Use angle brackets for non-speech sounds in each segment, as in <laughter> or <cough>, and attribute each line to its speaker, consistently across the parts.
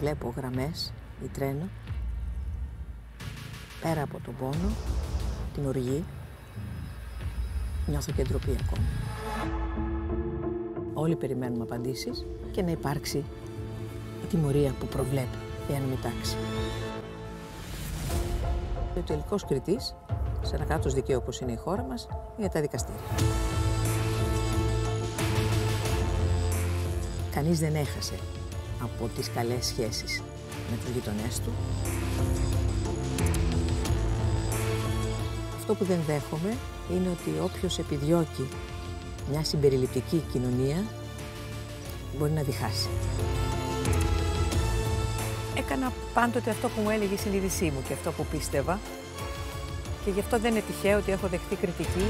Speaker 1: βλέπω γραμμές ή τρένο, πέρα από τον πόνο, την οργή νιώθω και ντροπή ακόμα. Όλοι περιμένουμε απαντήσεις και να υπάρξει η τιμωρία που προβλέπει η ανομή τάξη. Και ο τελικός κριτής σε ένα κράτος δικαίου όπως είναι η χώρα μας για τα δικαστήρια. Κανείς δεν έχασε από τις καλές σχέσεις με τους γειτονές του. Αυτό που δεν δέχομαι είναι ότι όποιος επιδιώκει μια συμπεριληπτική κοινωνία μπορεί να διχάσει. Έκανα πάντοτε αυτό που μου έλεγε η συνείδησή μου και αυτό που πίστευα και γι' αυτό δεν είναι τυχαίο ότι έχω δεχτεί κριτική.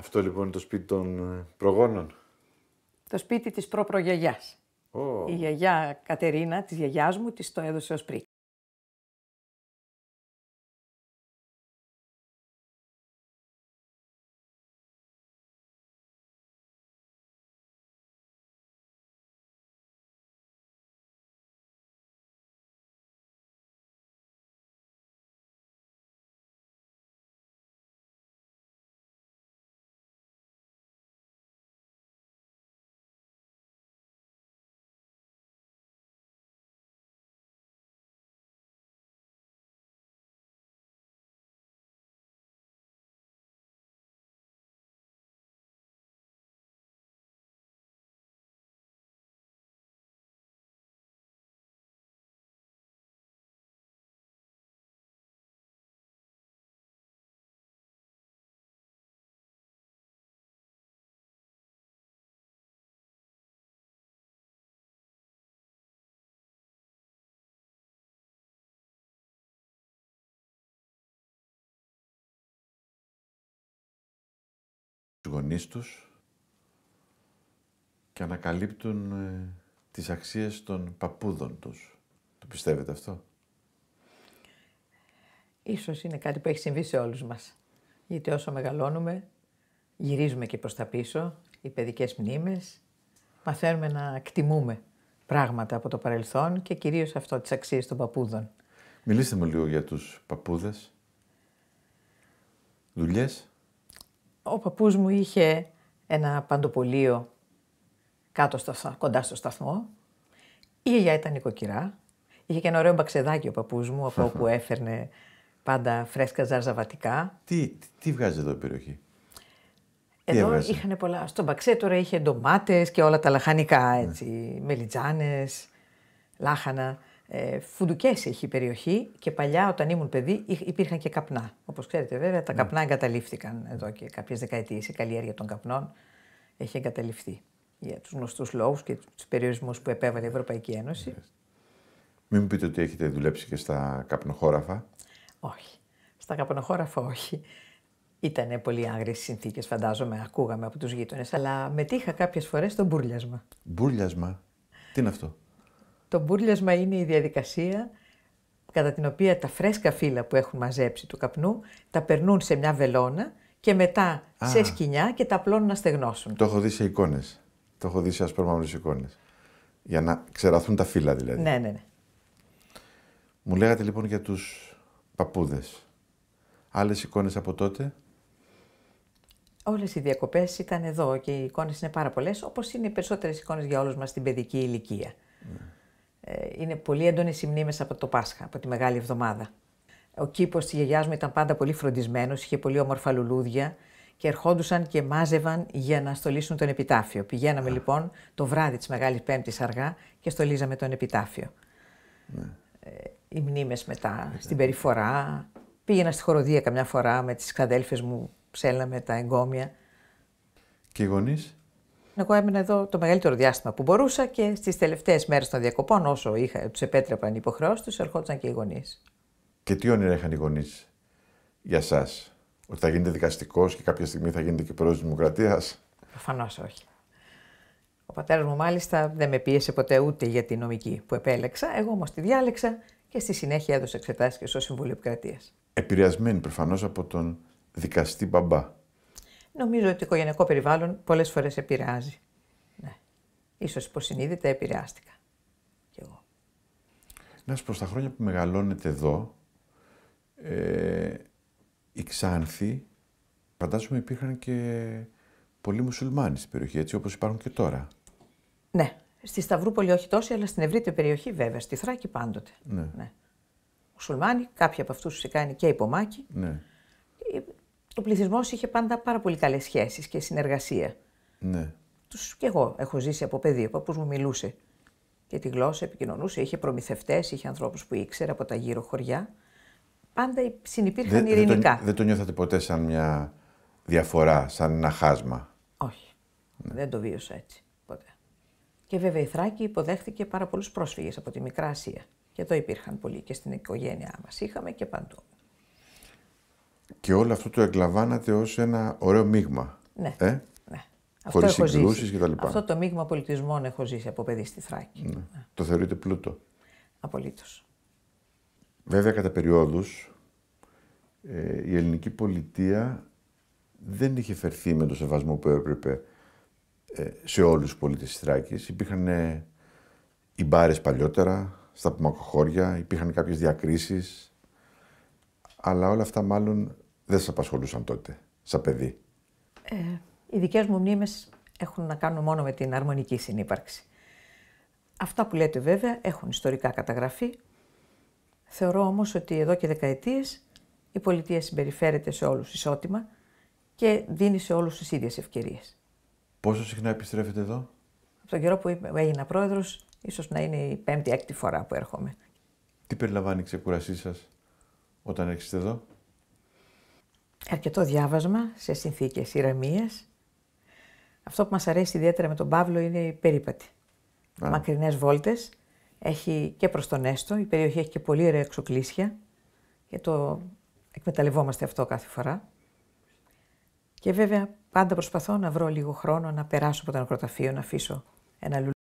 Speaker 2: Αυτό λοιπόν είναι το σπίτι των ε, προγόνων.
Speaker 1: Το σπίτι της προπρογιαγιάς. Oh. Η γιαγιά Κατερίνα, της γιαγιάς μου, της το
Speaker 2: έδωσε ως πρίκ. γονείς τους και ανακαλύπτουν ε, τις αξίες των παππούδων τους. Το πιστεύετε αυτό?
Speaker 1: Ίσως είναι κάτι που έχει συμβεί σε όλους μας. Γιατί όσο μεγαλώνουμε, γυρίζουμε και προς τα πίσω, οι παιδικές μνήμες, μαθαίνουμε να εκτιμούμε πράγματα από το παρελθόν και κυρίως αυτό τις αξίες των παππούδων.
Speaker 2: Μιλήστε μου λίγο για τους παππούδες. Δουλειές.
Speaker 1: Ο παππούς μου είχε ένα παντοπολείο κάτω στο, κοντά στο σταθμό. Η γιαγιά ήταν νοικοκυρά. Είχε και ένα ωραίο μπαξεδάκι ο παππούς μου από όπου <laughs> έφερνε πάντα φρέσκα ζαρζαβατικά. Τι,
Speaker 2: τι, βγάζει εδώ η περιοχή. Εδώ είχαν
Speaker 1: πολλά. Στον Μπαξέ τώρα είχε ντομάτες και όλα τα λαχανικά έτσι. Μελιτζάνες, λάχανα. Ε, φουντουκές έχει η περιοχή και παλιά όταν ήμουν παιδί υπήρχαν και καπνά. Όπως ξέρετε βέβαια τα ναι. καπνά εγκαταλείφθηκαν εδώ και κάποιες δεκαετίες. Η καλλιέργεια των καπνών έχει εγκαταλειφθεί για τους γνωστούς λόγους και τους περιορισμούς που επέβαλε η Ευρωπαϊκή Ένωση.
Speaker 2: Μην μου πείτε ότι έχετε δουλέψει και στα καπνοχώραφα.
Speaker 1: Όχι. Στα καπνοχώραφα όχι. Ήταν πολύ άγριες συνθήκες, φαντάζομαι, ακούγαμε από τους γείτονες. Αλλά μετήχα κάποιες φορές στο μπουρλιασμα.
Speaker 2: Μπουρλιασμα. Τι είναι αυτό.
Speaker 1: Το μπουρλιασμα είναι η διαδικασία κατά την οποία τα φρέσκα φύλλα που έχουν μαζέψει του καπνού τα περνούν σε μια βελόνα και μετά σε σκοινιά και τα απλώνουν να στεγνώσουν. Το
Speaker 2: έχω δει σε εικόνες. Το έχω δει σε ασπρομαύρε εικόνες. Για να ξεραθούν τα φύλλα δηλαδή. Ναι, ναι, ναι. Μου λέγατε λοιπόν για τους παππούδες. Άλλες εικόνες από τότε.
Speaker 1: Όλες οι διακοπές ήταν εδώ και οι εικόνες είναι πάρα πολλές, όπως είναι οι περισσότερες εικόνες για όλους μας στην παιδική ηλικία. Ναι. Ε, είναι πολύ έντονες οι μνήμες από το Πάσχα, από τη Μεγάλη Εβδομάδα. Ο κήπος της γιαγιάς μου ήταν πάντα πολύ φροντισμένος, είχε πολύ όμορφα λουλούδια και ερχόντουσαν και μάζευαν για να στολίσουν τον επιτάφιο. Πηγαίναμε λοιπόν το βράδυ της Μεγάλης Πέμπτης αργά και στολίζαμε τον επιτάφιο. Ναι. Ε, οι μνήμες μετά, ναι. στην περιφορά. Πήγαινα στη χοροδία καμιά φορά με τις ξαδέλφε μου, ψέλαμε τα εγκόμια.
Speaker 2: Και οι γονείς.
Speaker 1: Εγώ έμεινα εδώ το μεγαλύτερο διάστημα που μπορούσα και στις τελευταίες μέρες των διακοπών, όσο τους επέτρεπαν οι υποχρεώσεις τους, ερχόντουσαν και οι γονείς.
Speaker 2: Και τι όνειρα είχαν οι γονείς για εσά, Ότι θα γίνετε δικαστικός και κάποια στιγμή θα γίνετε και πρόεδρος της Δημοκρατίας.
Speaker 1: Προφανώς όχι. Ο πατέρας μου, μάλιστα, δεν με πίεσε ποτέ ούτε για τη νομική που επέλεξα. Εγώ όμως τη διάλεξα και στη συνέχεια έδωσε εξετάσεις και στο Συμβούλιο Επικρατείας.
Speaker 2: Επηρεασμένη προφανώς από τον δικαστή μπαμπά.
Speaker 1: Νομίζω ότι το οικογενειακό περιβάλλον πολλές φορές επηρεάζει. Ναι. σω υποσυνείδητα επηρεάστηκα κι εγώ.
Speaker 2: Να σου πω, στα χρόνια που μεγαλώνετε εδώ, ε, η Ξάνθη, φαντάζομαι υπήρχαν και πολλοί μουσουλμάνοι στην περιοχή, έτσι όπως υπάρχουν και τώρα.
Speaker 1: Ναι. Στη Σταυρούπολη όχι τόσο, αλλά στην ευρύτερη περιοχή βέβαια, στη Θράκη πάντοτε. Ναι. ναι. Μουσουλμάνοι, κάποιοι από αυτούς φυσικά είναι και υπομάκοι. Ναι ο πληθυσμός είχε πάντα πάρα πολύ καλές σχέσεις και συνεργασία. Ναι. Τους, και εγώ έχω ζήσει από παιδί, ο παππούς μου μιλούσε και τη γλώσσα επικοινωνούσε, είχε προμηθευτές, είχε ανθρώπους που ήξερε από τα γύρω χωριά. Πάντα συνεπήρχαν δε, ειρηνικά. Δεν το, δε
Speaker 2: το νιώθατε ποτέ σαν μια διαφορά, σαν ένα χάσμα. Όχι.
Speaker 1: Ναι. Δεν το βίωσα έτσι ποτέ. Και βέβαια η Θράκη υποδέχθηκε πάρα πολλούς πρόσφυγες από τη Μικρά Ασία. Και εδώ υπήρχαν πολλοί και στην οικογένειά μας. είχαμε και παντού.
Speaker 2: Και όλο αυτό το εκλαμβάνατε ως ένα ωραίο μείγμα. Ναι. Ε? ναι. Χωρί λοιπά. Αυτό
Speaker 1: το μείγμα πολιτισμών έχω ζήσει από παιδί στη Θράκη.
Speaker 2: Ναι. ναι. Το θεωρείτε πλούτο. Απολύτως. Βέβαια, κατά περιόδους ε, η ελληνική πολιτεία δεν είχε φερθεί με το σεβασμό που έπρεπε ε, σε όλους τους πολίτες της Θράκης. Υπήρχαν ε, οι μπάρες παλιότερα, στα πουμακοχώρια. υπήρχαν κάποιες διακρίσεις, αλλά όλα αυτά μάλλον δεν σας απασχολούσαν τότε, σαν παιδί.
Speaker 1: Ε, οι δικές μου μνήμες έχουν να κάνουν μόνο με την αρμονική συνύπαρξη. Αυτά που λέτε βέβαια έχουν ιστορικά καταγραφεί. Θεωρώ όμως ότι εδώ και δεκαετίες η πολιτεία συμπεριφέρεται σε όλους ισότιμα και δίνει σε όλους τις ίδιες ευκαιρίες.
Speaker 2: Πόσο συχνά επιστρέφετε εδώ?
Speaker 1: Από τον καιρό που έγινα πρόεδρος, ίσως να είναι η πέμπτη-έκτη φορά που έρχομαι.
Speaker 2: Τι περιλαμβάνει η ξεκουρασή σας όταν έρχεστε εδώ?
Speaker 1: αρκετό διάβασμα σε συνθήκες ηρεμίας. Αυτό που μας αρέσει ιδιαίτερα με τον Παύλο είναι η περίπατη. Yeah. Ναι. Μακρινές βόλτες, έχει και προς τον Έστο, η περιοχή έχει και πολύ ωραία εξοκλήσια και το εκμεταλλευόμαστε αυτό κάθε φορά. Και βέβαια πάντα προσπαθώ να βρω λίγο χρόνο να περάσω από το νεκροταφείο, να
Speaker 2: αφήσω ένα λουλούδι.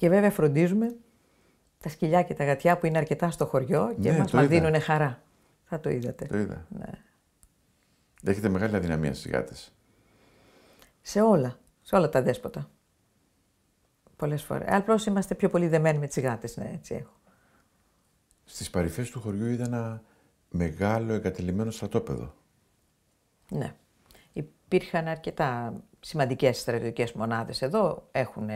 Speaker 1: Και βέβαια φροντίζουμε τα σκυλιά και τα γατιά που είναι αρκετά στο χωριό και ναι, μας, δίνουν χαρά. Θα το είδατε. Το είδα.
Speaker 2: Ναι. Έχετε μεγάλη αδυναμία στις γάτες.
Speaker 1: Σε όλα. Σε όλα τα δέσποτα. Πολλές φορές. Απλώ είμαστε πιο πολύ δεμένοι με τις γάτες, ναι, έτσι έχω.
Speaker 2: Στις παρυφές του χωριού είδα ένα μεγάλο εγκατελειμμένο στρατόπεδο.
Speaker 1: Ναι. Υπήρχαν αρκετά σημαντικές στρατιωτικές μονάδες. εδώ. Έχουν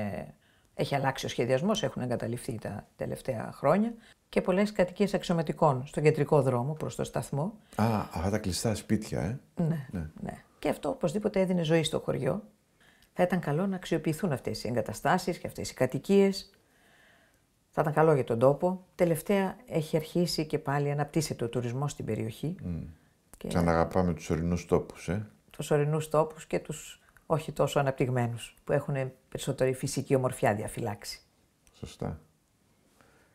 Speaker 1: έχει αλλάξει ο σχεδιασμός, έχουν εγκαταλειφθεί τα τελευταία χρόνια και πολλές κατοικίες αξιωματικών στον κεντρικό δρόμο προς το σταθμό.
Speaker 2: Α, αυτά τα κλειστά σπίτια, ε. Ναι, ναι,
Speaker 1: ναι. Και αυτό οπωσδήποτε έδινε ζωή στο χωριό. Θα ήταν καλό να αξιοποιηθούν αυτές οι εγκαταστάσεις και αυτές οι κατοικίες. Θα ήταν καλό για τον τόπο. Τελευταία έχει αρχίσει και πάλι αναπτύσσεται ο τουρισμός στην περιοχή.
Speaker 2: Mm. Και... Ξαναγαπάμε τους ορεινούς τόπους, ε.
Speaker 1: Τους ορεινούς τόπους και τους όχι τόσο αναπτυγμένους, που έχουν περισσότερη φυσική ομορφιά διαφυλάξει.
Speaker 2: Σωστά.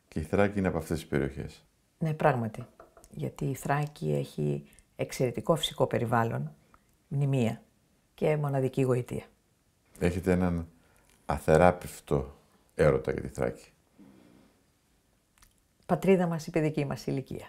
Speaker 2: Και η Θράκη είναι από αυτές τις περιοχές.
Speaker 1: Ναι, πράγματι. Γιατί η Θράκη έχει εξαιρετικό φυσικό περιβάλλον, μνημεία και μοναδική γοητεία.
Speaker 2: Έχετε έναν αθεράπευτο έρωτα για τη Θράκη.
Speaker 1: Πατρίδα μας η παιδική
Speaker 2: μας ηλικία.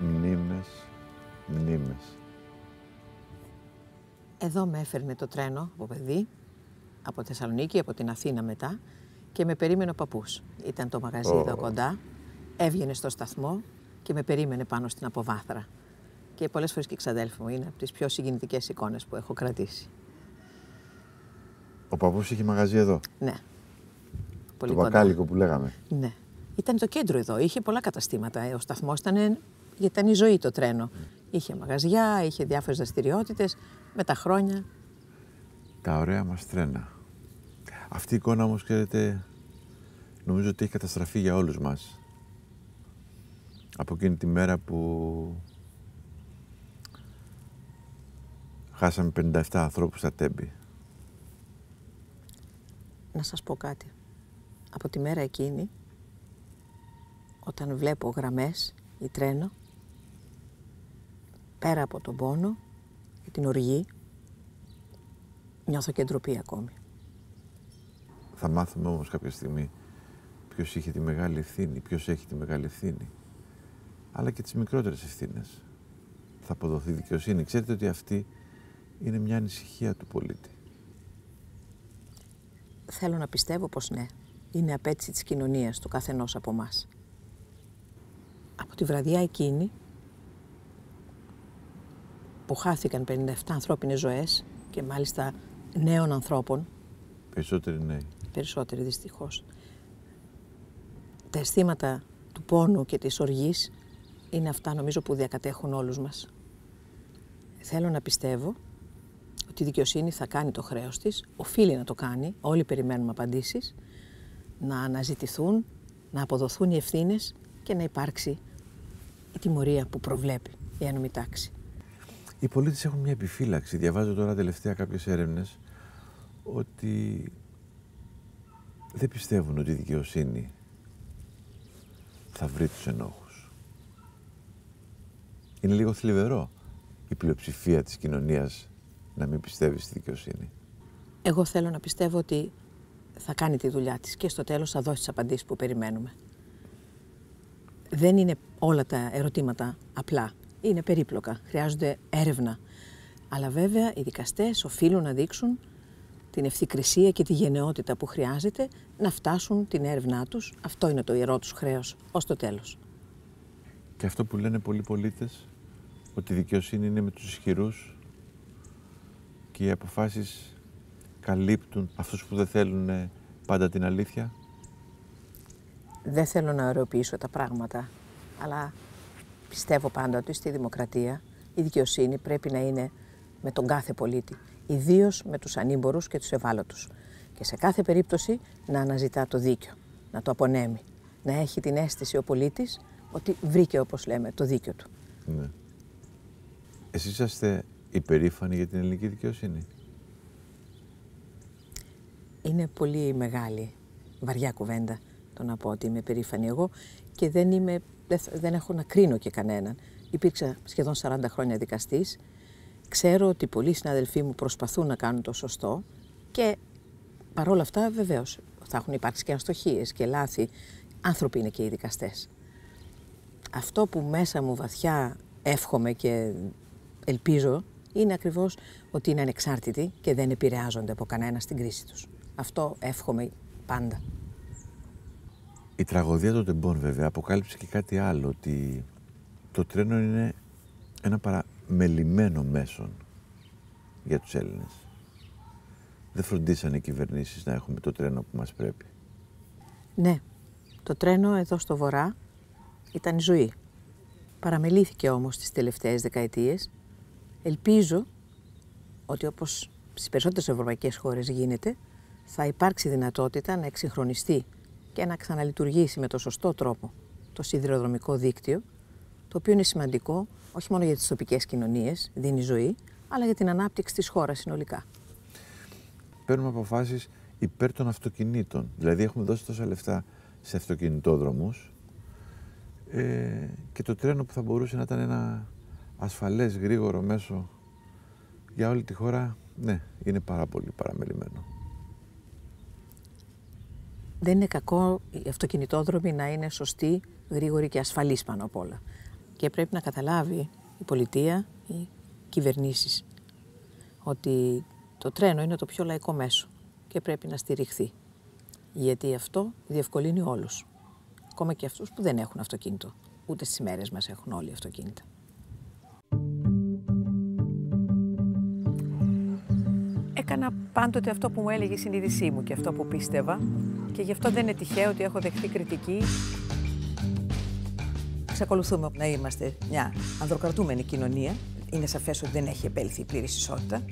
Speaker 2: μνήμες, μνήμες.
Speaker 1: Εδώ με έφερνε το τρένο από παιδί, από Θεσσαλονίκη, από την Αθήνα μετά και με περίμενε ο παππούς. Ήταν το μαγαζί εδώ κοντά, έβγαινε στο σταθμό και με περίμενε πάνω στην αποβάθρα. Και πολλές φορές και ξαδέλφι μου είναι από τις πιο συγκινητικές εικόνες που έχω κρατήσει.
Speaker 2: Ο παππούς είχε μαγαζί εδώ.
Speaker 1: Ναι. Πολύ το μπακάλικο που λέγαμε. Ναι. Ήταν το κέντρο εδώ. Είχε πολλά καταστήματα. Ε, ο σταθμός ήταν γιατί ήταν η ζωή το τρένο. Είχε μαγαζιά, είχε διάφορες δραστηριότητες. με τα χρόνια.
Speaker 2: Τα ωραία μας τρένα. Αυτή η εικόνα όμως, ξέρετε, νομίζω ότι έχει καταστραφεί για όλους μας. Από εκείνη τη μέρα που χάσαμε 57 ανθρώπους στα τέμπη.
Speaker 1: Να σας πω κάτι. Από τη μέρα εκείνη, όταν βλέπω γραμμές ή τρένο, πέρα από τον πόνο και την οργή, νιώθω και ντροπή ακόμη.
Speaker 2: Θα μάθουμε όμως κάποια στιγμή ποιος είχε τη μεγάλη ευθύνη, ποιος έχει τη μεγάλη ευθύνη, αλλά και τις μικρότερες ευθύνες. Θα αποδοθεί δικαιοσύνη. Ξέρετε ότι αυτή είναι μια ανησυχία του πολίτη.
Speaker 1: Θέλω να πιστεύω πως ναι. Είναι απέτηση της κοινωνίας του καθενός από μας. Από τη βραδιά εκείνη που χάθηκαν 57 ανθρώπινες ζωές και μάλιστα νέων ανθρώπων.
Speaker 2: Περισσότεροι νέοι.
Speaker 1: Περισσότεροι δυστυχώς. Τα αισθήματα του πόνου και της οργής είναι αυτά νομίζω που διακατέχουν όλους μας. Θέλω να πιστεύω ότι η δικαιοσύνη θα κάνει το χρέος της, οφείλει να το κάνει, όλοι περιμένουμε απαντήσεις, να αναζητηθούν, να αποδοθούν οι ευθύνες και να υπάρξει η τιμωρία που προβλέπει η ένωμη
Speaker 2: οι πολίτες έχουν μια επιφύλαξη. Διαβάζω τώρα τελευταία κάποιες έρευνες ότι δεν πιστεύουν ότι η δικαιοσύνη θα βρει τους ενόχους. Είναι λίγο θλιβερό η πλειοψηφία της κοινωνίας να μην πιστεύει στη δικαιοσύνη.
Speaker 1: Εγώ θέλω να πιστεύω ότι θα κάνει τη δουλειά της και στο τέλος θα δώσει τις απαντήσεις που περιμένουμε. Δεν είναι όλα τα ερωτήματα απλά είναι περίπλοκα, χρειάζονται έρευνα. Αλλά βέβαια οι δικαστές οφείλουν να δείξουν την ευθυκρισία και τη γενναιότητα που χρειάζεται να φτάσουν την έρευνά τους. Αυτό είναι το ιερό τους χρέος ως το τέλος.
Speaker 2: Και αυτό που λένε πολλοί πολίτες, ότι η δικαιοσύνη είναι με τους ισχυρούς και οι αποφάσεις καλύπτουν αυτούς που δεν θέλουν πάντα την αλήθεια.
Speaker 1: Δεν θέλω να ωραιοποιήσω τα πράγματα, αλλά πιστεύω πάντα ότι στη δημοκρατία η δικαιοσύνη πρέπει να είναι με τον κάθε πολίτη, ιδίως με τους ανήμπορους και τους ευάλωτους. Και σε κάθε περίπτωση να αναζητά το δίκιο, να το απονέμει, να έχει την αίσθηση ο πολίτης ότι βρήκε, όπως λέμε, το δίκιο του.
Speaker 2: Ναι. Εσείς είσαστε υπερήφανοι για την ελληνική δικαιοσύνη.
Speaker 1: Είναι πολύ μεγάλη, βαριά κουβέντα το να πω ότι είμαι περήφανη εγώ και δεν είμαι δεν έχω να κρίνω και κανέναν. Υπήρξα σχεδόν 40 χρόνια δικαστής. Ξέρω ότι πολλοί συναδελφοί μου προσπαθούν να κάνουν το σωστό και παρόλα αυτά βεβαίως θα έχουν υπάρξει και αστοχίες και λάθη. Άνθρωποι είναι και οι δικαστές. Αυτό που μέσα μου βαθιά εύχομαι και ελπίζω είναι ακριβώς ότι είναι ανεξάρτητοι και δεν επηρεάζονται από κανένα στην κρίση τους. Αυτό εύχομαι πάντα.
Speaker 2: Η τραγωδία των τεμπών βέβαια αποκάλυψε και κάτι άλλο, ότι το τρένο είναι ένα παραμελημένο μέσον για τους Έλληνες. Δεν φροντίσαν οι κυβερνήσεις να έχουμε το τρένο που μας πρέπει.
Speaker 1: Ναι. Το τρένο εδώ στο βορρά ήταν η ζωή. Παραμελήθηκε όμως τις τελευταίες δεκαετίες. Ελπίζω ότι όπως στις περισσότερες ευρωπαϊκές χώρες γίνεται, θα υπάρξει δυνατότητα να εξυγχρονιστεί και να ξαναλειτουργήσει με το σωστό τρόπο το σιδηροδρομικό δίκτυο, το οποίο είναι σημαντικό όχι μόνο για τις τοπικές κοινωνίες, δίνει ζωή, αλλά για την ανάπτυξη της χώρας συνολικά.
Speaker 2: Παίρνουμε αποφάσεις υπέρ των αυτοκινήτων. Δηλαδή έχουμε δώσει τόσα λεφτά σε αυτοκινητόδρομους ε, και το τρένο που θα μπορούσε να ήταν ένα ασφαλές γρήγορο μέσο για όλη τη χώρα, ναι, είναι πάρα πολύ παραμελημένο
Speaker 1: δεν είναι κακό οι αυτοκινητόδρομοι να είναι σωστοί, γρήγοροι και ασφαλείς πάνω απ' όλα. Και πρέπει να καταλάβει η πολιτεία, οι κυβερνήσεις, ότι το τρένο είναι το πιο λαϊκό μέσο και πρέπει να στηριχθεί. Γιατί αυτό διευκολύνει όλους. Ακόμα και αυτούς που δεν έχουν αυτοκίνητο. Ούτε στις μέρες μας έχουν όλοι αυτοκίνητα. έκανα πάντοτε αυτό που μου έλεγε η συνείδησή μου και αυτό που πίστευα και γι' αυτό δεν είναι τυχαίο ότι έχω δεχτεί κριτική. Ξεκολουθούμε να είμαστε μια ανδροκρατούμενη κοινωνία. Είναι σαφές ότι δεν έχει επέλθει η πλήρης ισότητα.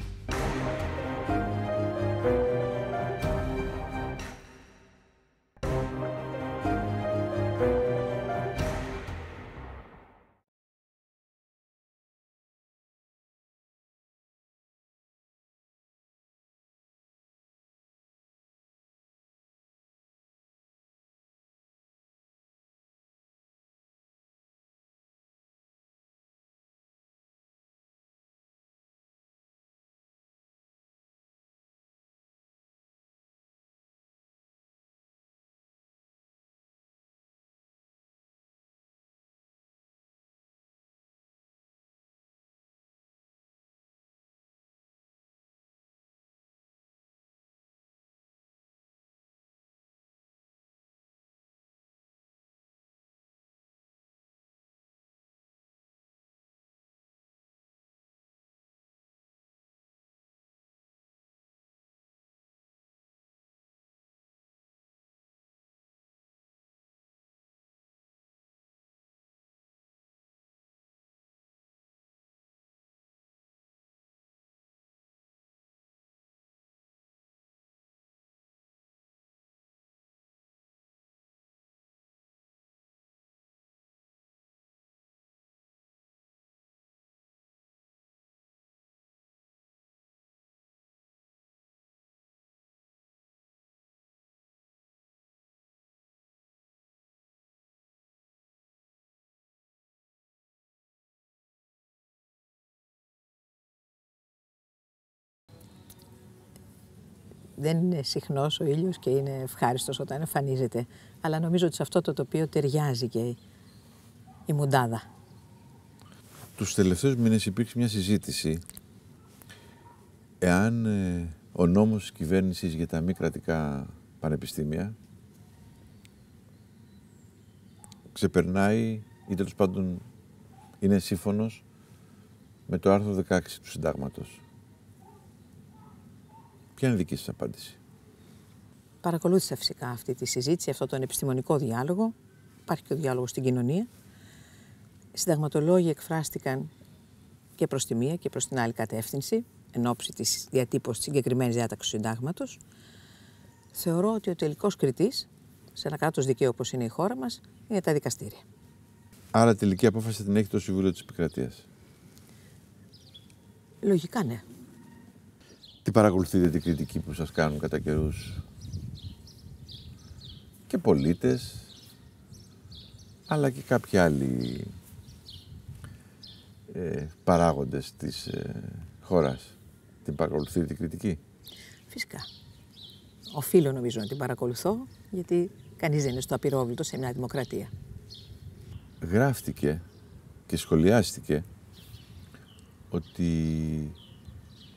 Speaker 1: δεν είναι συχνός ο ήλιος και είναι ευχάριστος όταν εμφανίζεται. Αλλά νομίζω ότι σε αυτό το τοπίο ταιριάζει και η μουντάδα.
Speaker 2: Τους τελευταίους μήνες υπήρξε μια συζήτηση εάν ε, ο νόμος της κυβέρνησης για τα μη κρατικά πανεπιστήμια ξεπερνάει ή τέλος πάντων είναι σύμφωνος με το άρθρο 16 του συντάγματος. Ποια είναι η δική σας απάντηση.
Speaker 1: Παρακολούθησα φυσικά αυτή τη συζήτηση, αυτόν τον επιστημονικό διάλογο. Υπάρχει και ο διάλογος στην κοινωνία. Οι συνταγματολόγοι εκφράστηκαν και προς τη μία και προς την άλλη κατεύθυνση, εν ώψη της διατύπωσης της συγκεκριμένης διάταξης του συντάγματος. Θεωρώ ότι ο τελικός κριτής σε ένα κράτος δικαίου όπως είναι η χώρα μας είναι τα δικαστήρια.
Speaker 2: Άρα τελική απόφαση την έχει το Συμβούλιο της Επικρατείας.
Speaker 1: Λογικά ναι.
Speaker 2: Τι παρακολουθείτε την κριτική που σας κάνουν κατά καιρούς και πολίτες, αλλά και κάποιοι άλλοι ε, παράγοντες της ε, χώρας. Την παρακολουθείτε την κριτική. Φυσικά.
Speaker 1: Οφείλω νομίζω να την παρακολουθώ, γιατί κανείς δεν είναι στο απειρόβλητο σε μια δημοκρατία.
Speaker 2: Γράφτηκε και σχολιάστηκε ότι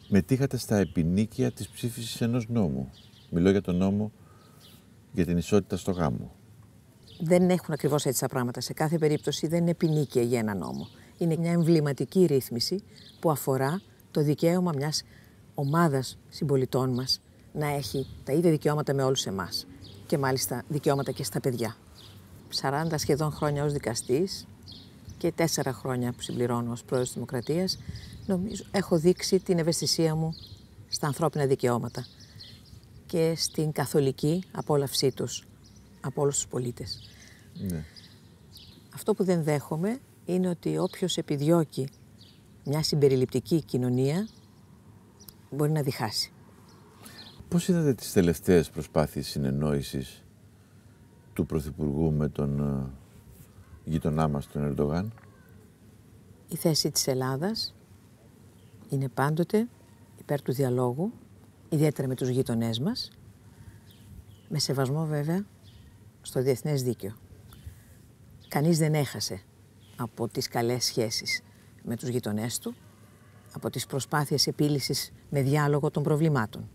Speaker 2: μετήχατε στα επινίκια της ψήφισης ενός νόμου. Μιλώ για τον νόμο για την ισότητα στο γάμο.
Speaker 1: Δεν έχουν ακριβώς έτσι τα πράγματα. Σε κάθε περίπτωση δεν είναι επινίκια για ένα νόμο. Είναι μια εμβληματική ρύθμιση που αφορά το δικαίωμα μιας ομάδας συμπολιτών μας να έχει τα ίδια δικαιώματα με όλους εμάς. Και μάλιστα δικαιώματα και στα παιδιά. 40 σχεδόν χρόνια ως δικαστής και τέσσερα χρόνια που συμπληρώνω ως πρόεδρος της Δημοκρατίας νομίζω, έχω δείξει την ευαισθησία μου στα ανθρώπινα δικαιώματα και στην καθολική απόλαυσή τους από όλους τους πολίτες. Ναι. Αυτό που δεν δέχομαι είναι ότι όποιος επιδιώκει μια συμπεριληπτική κοινωνία μπορεί να διχάσει.
Speaker 2: Πώς είδατε τις τελευταίες προσπάθειες συνεννόησης του Πρωθυπουργού με τον ε, γειτονά μας, τον Ερντογάν.
Speaker 1: Η θέση της Ελλάδας είναι πάντοτε υπέρ του διαλόγου, ιδιαίτερα με τους γείτονές μας, με σεβασμό βέβαια στο διεθνές δίκαιο. Κανείς δεν έχασε από τις καλές σχέσεις με τους γειτονές του, από τις προσπάθειες επίλυσης με διάλογο των προβλημάτων.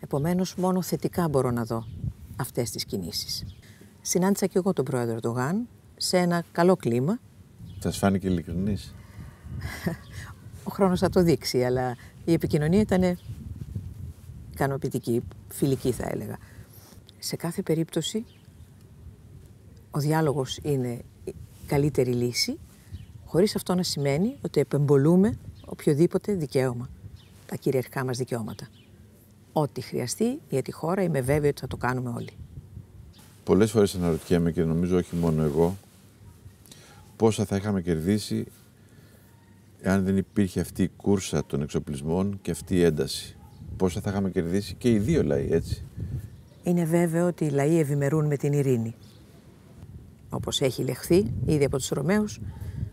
Speaker 1: Επομένως, μόνο θετικά μπορώ να δω αυτές τις κινήσεις. Συνάντησα και εγώ τον πρόεδρο Ερντογάν σε ένα καλό κλίμα.
Speaker 2: Σας φάνηκε ειλικρινής. <laughs>
Speaker 1: Ο χρόνος θα το δείξει, αλλά η επικοινωνία ήταν ικανοποιητική, φιλική θα έλεγα. Σε κάθε περίπτωση, ο διάλογος είναι η καλύτερη λύση, χωρίς αυτό να σημαίνει ότι επεμπολούμε οποιοδήποτε δικαίωμα, τα κυριαρχικά μας δικαιώματα. Ό,τι χρειαστεί για τη χώρα είμαι βέβαιη ότι θα το κάνουμε όλοι.
Speaker 2: Πολλές φορές αναρωτιέμαι και νομίζω όχι μόνο εγώ, πόσα θα είχαμε κερδίσει εάν δεν υπήρχε αυτή η κούρσα των εξοπλισμών και αυτή η ένταση. Πόσα θα είχαμε κερδίσει και οι δύο λαοί, έτσι.
Speaker 1: Είναι βέβαιο ότι οι λαοί ευημερούν με την ειρήνη. Όπως έχει λεχθεί ήδη από τους Ρωμαίους,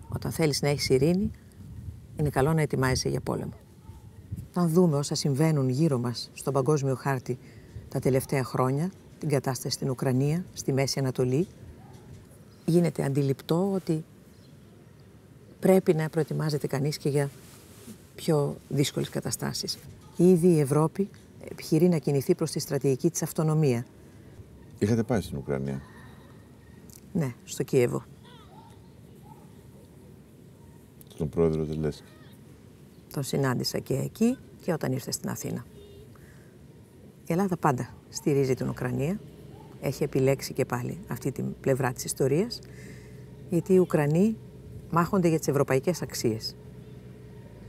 Speaker 1: όταν θέλεις να έχεις ειρήνη, είναι καλό να ετοιμάζεσαι για πόλεμο. Αν δούμε όσα συμβαίνουν γύρω μας στον παγκόσμιο χάρτη τα τελευταία χρόνια, την κατάσταση στην Ουκρανία, στη Μέση Ανατολή, γίνεται αντιληπτό ότι πρέπει να προετοιμάζεται κανείς και για πιο δύσκολες καταστάσεις. Ήδη η Ευρώπη επιχειρεί να κινηθεί προς τη στρατηγική της αυτονομία.
Speaker 2: Είχατε πάει στην Ουκρανία.
Speaker 1: Ναι, στο Κίεβο.
Speaker 2: Στον πρόεδρο Λέσκη.
Speaker 1: Τον συνάντησα και εκεί και όταν ήρθε στην Αθήνα. Η Ελλάδα πάντα στηρίζει την Ουκρανία. Έχει επιλέξει και πάλι αυτή την πλευρά της ιστορίας. Γιατί οι Ουκρανοί μάχονται για τις ευρωπαϊκές αξίες.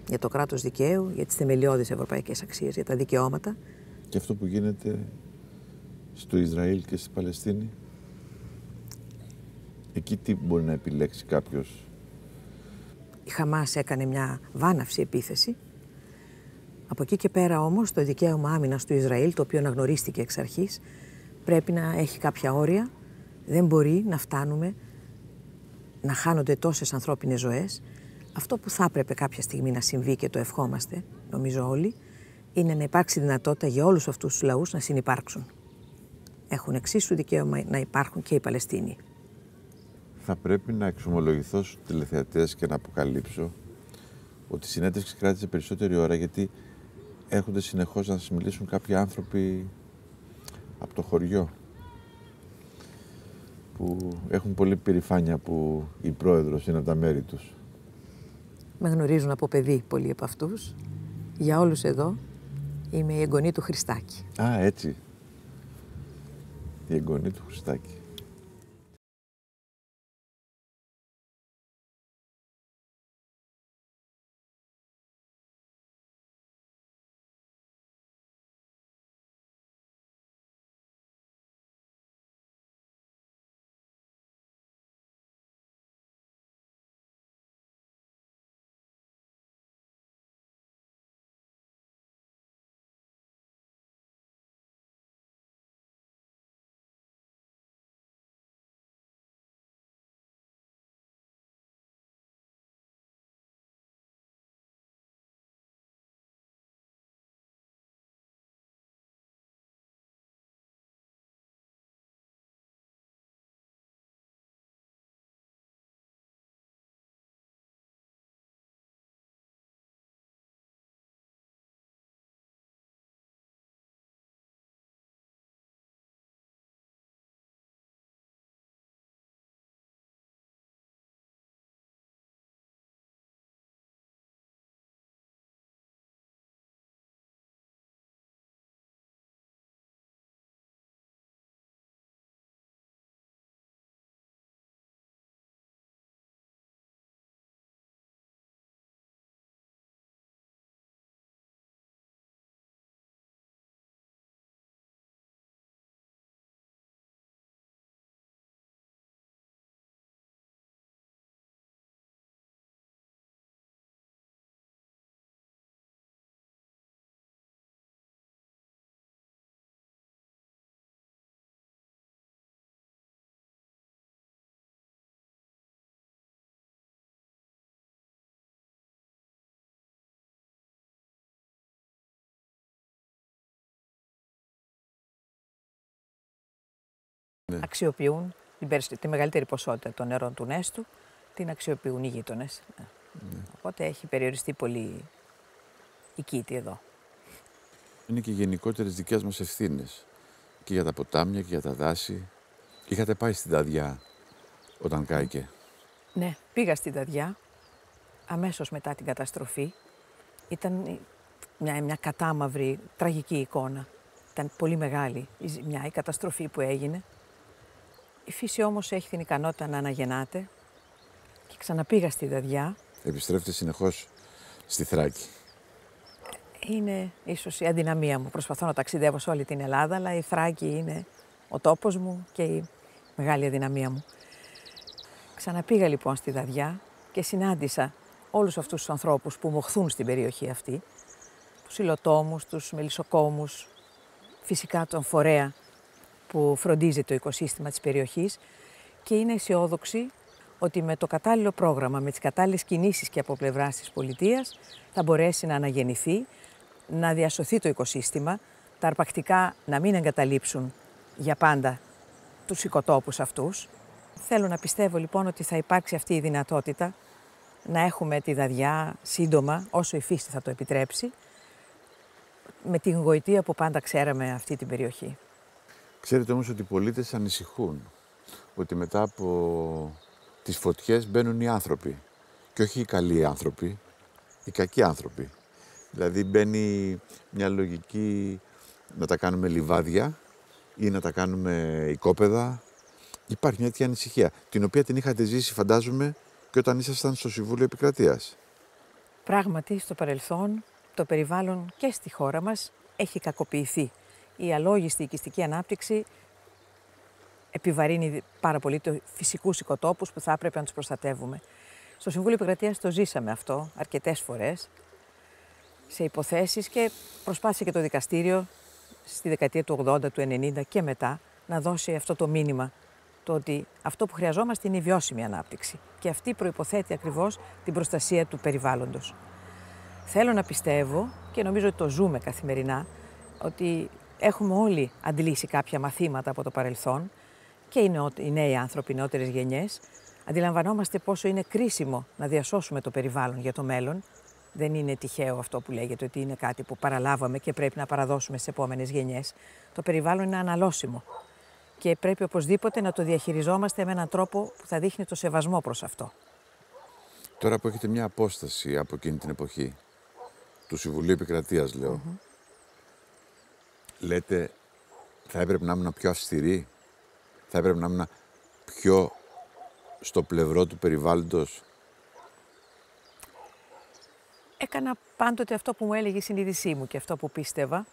Speaker 1: Για το κράτος δικαίου, για τις θεμελιώδεις ευρωπαϊκές αξίες, για τα δικαιώματα.
Speaker 2: Και αυτό που γίνεται στο Ισραήλ και στη Παλαιστίνη. Εκεί τι μπορεί να επιλέξει κάποιος.
Speaker 1: Η Χαμάς έκανε μια βάναυση επίθεση. Από εκεί και πέρα όμως το δικαίωμα άμυνας του Ισραήλ, το οποίο αναγνωρίστηκε εξ αρχής, πρέπει να έχει κάποια όρια. Δεν μπορεί να φτάνουμε να χάνονται τόσες ανθρώπινες ζωές, αυτό που θα έπρεπε κάποια στιγμή να συμβεί και το ευχόμαστε, νομίζω όλοι, είναι να υπάρξει δυνατότητα για όλους αυτούς τους λαούς να συνεπάρξουν. Έχουν εξίσου δικαίωμα να υπάρχουν και οι Παλαιστίνοι.
Speaker 2: Θα πρέπει να εξομολογηθώ στους τηλεθεατές και να αποκαλύψω ότι η συνέντευξη κράτησε περισσότερη ώρα γιατί έρχονται συνεχώς να σας μιλήσουν κάποιοι άνθρωποι από το χωριό που έχουν πολύ περηφάνεια που η πρόεδρος είναι τα μέρη τους.
Speaker 1: Με γνωρίζουν από παιδί πολλοί από αυτούς. Για όλους εδώ είμαι η εγγονή του Χριστάκη.
Speaker 2: Α, έτσι. Η εγγονή του Χριστάκη. Ναι. αξιοποιούν την τη μεγαλύτερη ποσότητα
Speaker 1: των νερών του Νέστου, την αξιοποιούν οι γείτονες. Ναι. Ναι. Οπότε έχει περιοριστεί πολύ η κήτη εδώ.
Speaker 2: Είναι και γενικότερες δικές μας ευθύνες και για τα ποτάμια και για τα δάση. Είχατε πάει στην Ταδιά όταν κάηκε.
Speaker 1: Ναι, πήγα στην Ταδιά αμέσως μετά την καταστροφή. Ήταν μια, μια κατάμαυρη, τραγική εικόνα. Ήταν πολύ μεγάλη η ζημιά, η καταστροφή που έγινε. Η φύση όμως έχει την ικανότητα να αναγεννάται και ξαναπήγα στη δαδιά.
Speaker 2: Επιστρέφετε συνεχώς στη Θράκη.
Speaker 1: Είναι ίσως η αδυναμία μου. Προσπαθώ να ταξιδεύω σε όλη την Ελλάδα, αλλά η Θράκη είναι ο τόπος μου και η μεγάλη αδυναμία μου. Ξαναπήγα λοιπόν στη Δαδιά και συνάντησα όλους αυτούς τους ανθρώπους που μοχθούν στην περιοχή αυτή. Τους υλοτόμους, τους μελισσοκόμους, φυσικά τον φορέα που φροντίζει το οικοσύστημα της περιοχής και είναι αισιόδοξη ότι με το κατάλληλο πρόγραμμα, με τις κατάλληλες κινήσεις και από πλευράς της πολιτείας θα μπορέσει να αναγεννηθεί, να διασωθεί το οικοσύστημα, τα αρπακτικά να μην εγκαταλείψουν για πάντα τους οικοτόπους αυτούς. Θέλω να πιστεύω λοιπόν ότι θα υπάρξει αυτή η δυνατότητα να έχουμε τη δαδιά σύντομα, όσο η φύση θα το επιτρέψει, με την γοητεία που πάντα ξέραμε αυτή την περιοχή.
Speaker 2: Ξέρετε όμως ότι οι πολίτες ανησυχούν ότι μετά από τις φωτιές μπαίνουν οι άνθρωποι και όχι οι καλοί άνθρωποι, οι κακοί άνθρωποι. Δηλαδή μπαίνει μια λογική να τα κάνουμε λιβάδια ή να τα κάνουμε οικόπεδα. Υπάρχει μια τέτοια ανησυχία, την οποία την είχατε ζήσει φαντάζομαι και όταν ήσασταν στο Συμβούλιο Επικρατείας.
Speaker 1: Πράγματι, στο παρελθόν, το περιβάλλον και στη χώρα μας έχει κακοποιηθεί η αλόγιστη οικιστική ανάπτυξη επιβαρύνει πάρα πολύ του φυσικούς οικοτόπους που θα έπρεπε να τους προστατεύουμε. Στο Συμβούλιο Επικρατείας το ζήσαμε αυτό αρκετές φορές σε υποθέσεις και προσπάθησε και το δικαστήριο στη δεκαετία του 80, του 90 και μετά να δώσει αυτό το μήνυμα. Το ότι αυτό που χρειαζόμαστε είναι η βιώσιμη ανάπτυξη. Και αυτή προϋποθέτει ακριβώς την προστασία του περιβάλλοντος. Θέλω να πιστεύω και νομίζω ότι το ζούμε καθημερινά ότι Έχουμε όλοι αντλήσει κάποια μαθήματα από το παρελθόν και οι, οι νέοι άνθρωποι, οι νεότερες γενιές. Αντιλαμβανόμαστε πόσο είναι κρίσιμο να διασώσουμε το περιβάλλον για το μέλλον. Δεν είναι τυχαίο αυτό που λέγεται ότι είναι κάτι που παραλάβαμε και πρέπει να παραδώσουμε στις επόμενες γενιές. Το περιβάλλον είναι αναλώσιμο και πρέπει οπωσδήποτε να το διαχειριζόμαστε με έναν τρόπο που θα δείχνει το σεβασμό προς αυτό.
Speaker 2: Τώρα που έχετε μια απόσταση από εκείνη την εποχή, του Συμβουλίου Επικρατείας λέτε θα έπρεπε να ήμουν πιο αυστηρή, θα έπρεπε να ήμουν πιο στο πλευρό του περιβάλλοντος.
Speaker 1: Έκανα πάντοτε αυτό που μου έλεγε η συνείδησή μου και αυτό που πίστευα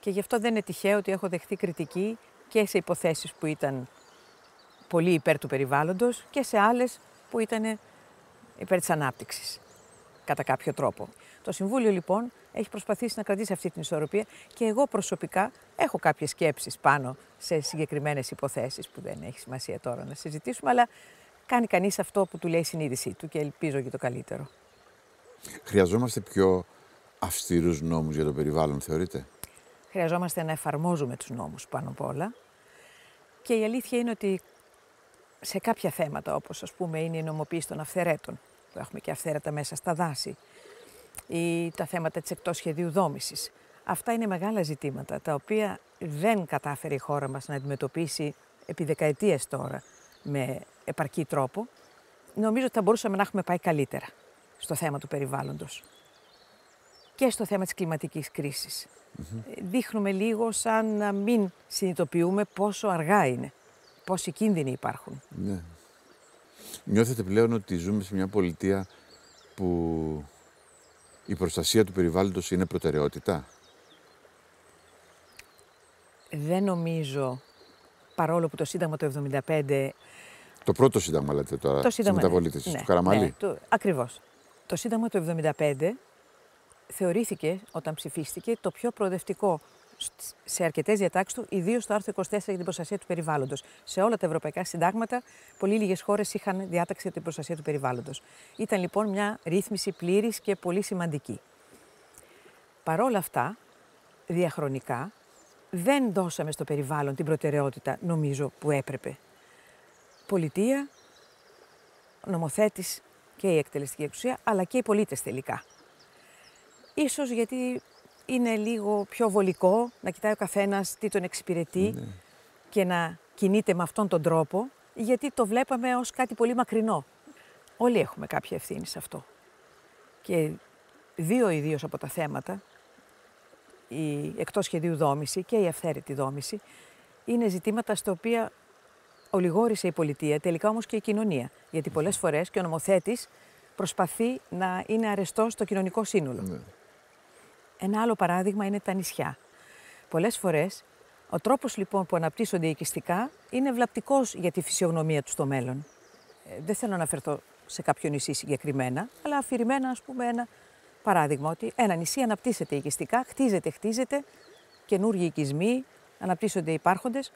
Speaker 1: και γι' αυτό δεν είναι τυχαίο ότι έχω δεχτεί κριτική και σε υποθέσεις που ήταν πολύ υπέρ του περιβάλλοντος και σε άλλες που ήταν υπέρ της ανάπτυξης κατά κάποιο τρόπο. Το Συμβούλιο λοιπόν έχει προσπαθήσει να κρατήσει αυτή την ισορροπία και εγώ προσωπικά έχω κάποιες σκέψεις πάνω σε συγκεκριμένες υποθέσεις που δεν έχει σημασία τώρα να συζητήσουμε, αλλά κάνει κανείς αυτό που του λέει η συνείδησή του και ελπίζω για το καλύτερο.
Speaker 2: Χρειαζόμαστε πιο αυστηρούς νόμους για το περιβάλλον, θεωρείτε.
Speaker 1: Χρειαζόμαστε να εφαρμόζουμε τους νόμους πάνω απ' όλα. Και η αλήθεια είναι ότι σε κάποια θέματα, όπως ας πούμε είναι η νομοποίηση των αυθαιρέτων, που έχουμε και αυθαίρετα μέσα στα δάση ή τα θέματα της εκτός σχεδίου δόμησης. Αυτά είναι μεγάλα ζητήματα τα οποία δεν κατάφερε η χώρα μας να αντιμετωπίσει επί δεκαετίες τώρα με επαρκή τρόπο. Νομίζω ότι θα μπορούσαμε να έχουμε πάει καλύτερα στο θέμα του περιβάλλοντος και στο θέμα της κλιματικής Δείχνουμε λίγο σαν να μην συνειδητοποιούμε πόσο αργά είναι, πόσοι κίνδυνοι υπάρχουν.
Speaker 2: Ναι. Νιώθετε πλέον ότι ζούμε σε μια πολιτεία που η προστασία του περιβάλλοντος είναι προτεραιότητα.
Speaker 1: Δεν νομίζω, παρόλο που το Σύνταγμα το 1975...
Speaker 2: Το πρώτο Σύνταγμα λέτε τώρα, το σύνταγμα, μεταβολήτηση ναι, του ναι, Καραμαλή. Ναι,
Speaker 1: το, ακριβώς. Το Σύνταγμα το 1975 θεωρήθηκε όταν ψηφίστηκε το πιο προοδευτικό σε αρκετές διατάξεις του, ιδίως στο άρθρο 24 για την προστασία του περιβάλλοντος. Σε όλα τα ευρωπαϊκά συντάγματα, πολύ λίγες χώρες είχαν διάταξη για την προστασία του περιβάλλοντος. Ήταν λοιπόν μια ρύθμιση πλήρης και πολύ σημαντική. Παρόλα αυτά, διαχρονικά, δεν δώσαμε στο περιβάλλον την προτεραιότητα, νομίζω, που έπρεπε. Πολιτεία, νομοθέτης και η εκτελεστική εξουσία, αλλά και οι πολίτες τελικά. Ίσως γιατί είναι λίγο πιο βολικό να κοιτάει ο καθένας τι τον εξυπηρετεί ναι. και να κινείται με αυτόν τον τρόπο, γιατί το βλέπαμε ως κάτι πολύ μακρινό. Όλοι έχουμε κάποια ευθύνη σε αυτό. Και δύο ιδίως από τα θέματα, η εκτός σχεδίου δόμηση και η αυθαίρετη δόμηση, είναι ζητήματα στα οποία ολιγόρησε η πολιτεία, τελικά όμως και η κοινωνία. Γιατί πολλές φορές και ο νομοθέτης προσπαθεί να είναι αρεστός στο κοινωνικό σύνολο. Ναι. Ένα άλλο παράδειγμα είναι τα νησιά. Πολλές φορές ο τρόπος λοιπόν που αναπτύσσονται οικιστικά είναι βλαπτικός για τη φυσιογνωμία του στο μέλλον. Ε, δεν θέλω να αναφερθώ σε κάποιο νησί συγκεκριμένα, αλλά αφηρημένα ας πούμε ένα παράδειγμα ότι ένα νησί αναπτύσσεται οικιστικά, χτίζεται, χτίζεται, καινούργιοι οικισμοί, αναπτύσσονται υπάρχοντες.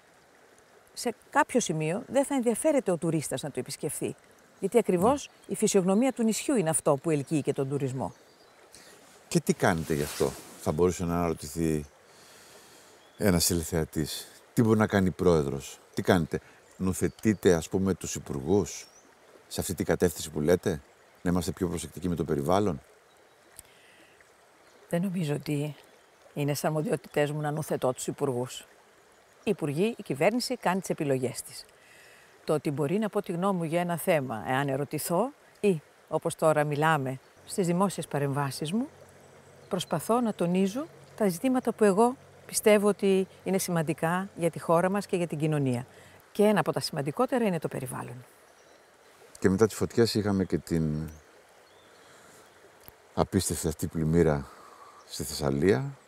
Speaker 1: Σε κάποιο σημείο δεν θα ενδιαφέρεται ο τουρίστας να το επισκεφθεί, γιατί ακριβώς ναι. η φυσιογνωμία του νησιού είναι αυτό που ελκύει και τον τουρισμό.
Speaker 2: Και τι κάνετε γι' αυτό, θα μπορούσε να αναρωτηθεί ένας ηλεθεατή. Τι μπορεί να κάνει η πρόεδρος, τι κάνετε, Νουθετείτε ας πούμε τους υπουργούς σε αυτή την κατεύθυνση που λέτε, να είμαστε πιο προσεκτικοί με το περιβάλλον.
Speaker 1: Δεν νομίζω ότι είναι σαν αρμοδιότητέ μου να νοθετώ τους υπουργούς. Οι υπουργοί, η κυβέρνηση κάνει τις επιλογές της. Το ότι μπορεί να πω τη γνώμη μου για ένα θέμα, εάν ερωτηθώ ή όπως τώρα μιλάμε στις δημόσιες παρεμβάσεις μου, προσπαθώ να τονίζω τα ζητήματα που εγώ πιστεύω ότι είναι σημαντικά για τη χώρα μας και για την κοινωνία. Και ένα από τα σημαντικότερα είναι το περιβάλλον.
Speaker 2: Και μετά τις φωτιές είχαμε και την απίστευτη αυτή πλημμύρα στη Θεσσαλία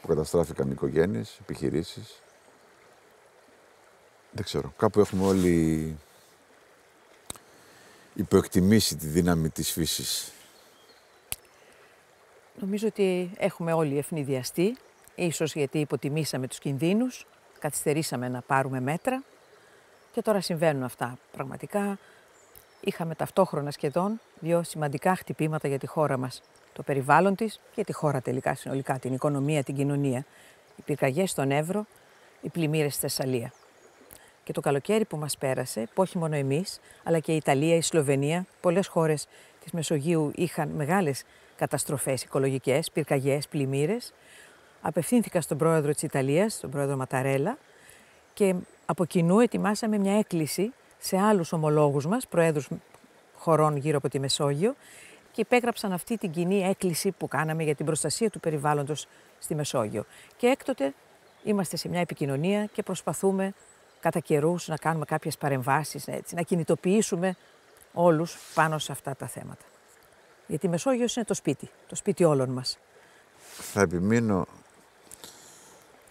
Speaker 2: που καταστράφηκαν οικογένειες, επιχειρήσεις. Δεν ξέρω, κάπου έχουμε όλοι υποεκτιμήσει τη δύναμη της φύσης
Speaker 1: Νομίζω ότι έχουμε όλοι ευνηδιαστεί, ίσως γιατί υποτιμήσαμε τους κινδύνους, καθυστερήσαμε να πάρουμε μέτρα και τώρα συμβαίνουν αυτά. Πραγματικά είχαμε ταυτόχρονα σχεδόν δύο σημαντικά χτυπήματα για τη χώρα μας. Το περιβάλλον της και τη χώρα τελικά συνολικά, την οικονομία, την κοινωνία. Οι πυρκαγιές στον Εύρο, οι πλημμύρες στη Θεσσαλία. Και το καλοκαίρι που μας πέρασε, που όχι μόνο εμείς, αλλά και η Ιταλία, η Σλοβενία, πολλές χώρες της Μεσογείου είχαν μεγάλες καταστροφές οικολογικές, πυρκαγιές, πλημμύρες. Απευθύνθηκα στον πρόεδρο της Ιταλίας, τον πρόεδρο Ματαρέλα και από κοινού ετοιμάσαμε μια έκκληση σε άλλους ομολόγους μας, προέδρους χωρών γύρω από τη Μεσόγειο και υπέγραψαν αυτή την κοινή έκκληση που κάναμε για την προστασία του περιβάλλοντος στη Μεσόγειο. Και έκτοτε είμαστε σε μια επικοινωνία και προσπαθούμε κατά καιρούς να κάνουμε κάποιες παρεμβάσεις, έτσι, να κινητοποιήσουμε όλους πάνω σε αυτά τα θέματα. Γιατί η Μεσόγειος είναι το σπίτι, το σπίτι όλων μας.
Speaker 2: Θα επιμείνω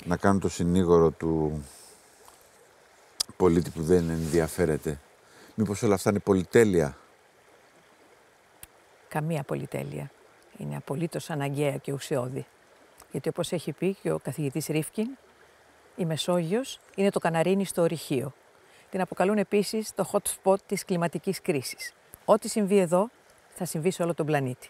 Speaker 2: να κάνω το συνήγορο του πολίτη που δεν ενδιαφέρεται. Μήπως όλα αυτά είναι πολυτέλεια.
Speaker 1: Καμία πολυτέλεια. Είναι απολύτως αναγκαία και ουσιώδη. Γιατί όπως έχει πει και ο καθηγητής Ρίφκιν, η Μεσόγειος είναι το καναρίνι στο ορυχείο. Την αποκαλούν επίσης το hot spot της κλιματικής κρίσης. Ό,τι συμβεί εδώ θα συμβεί σε όλο τον πλανήτη.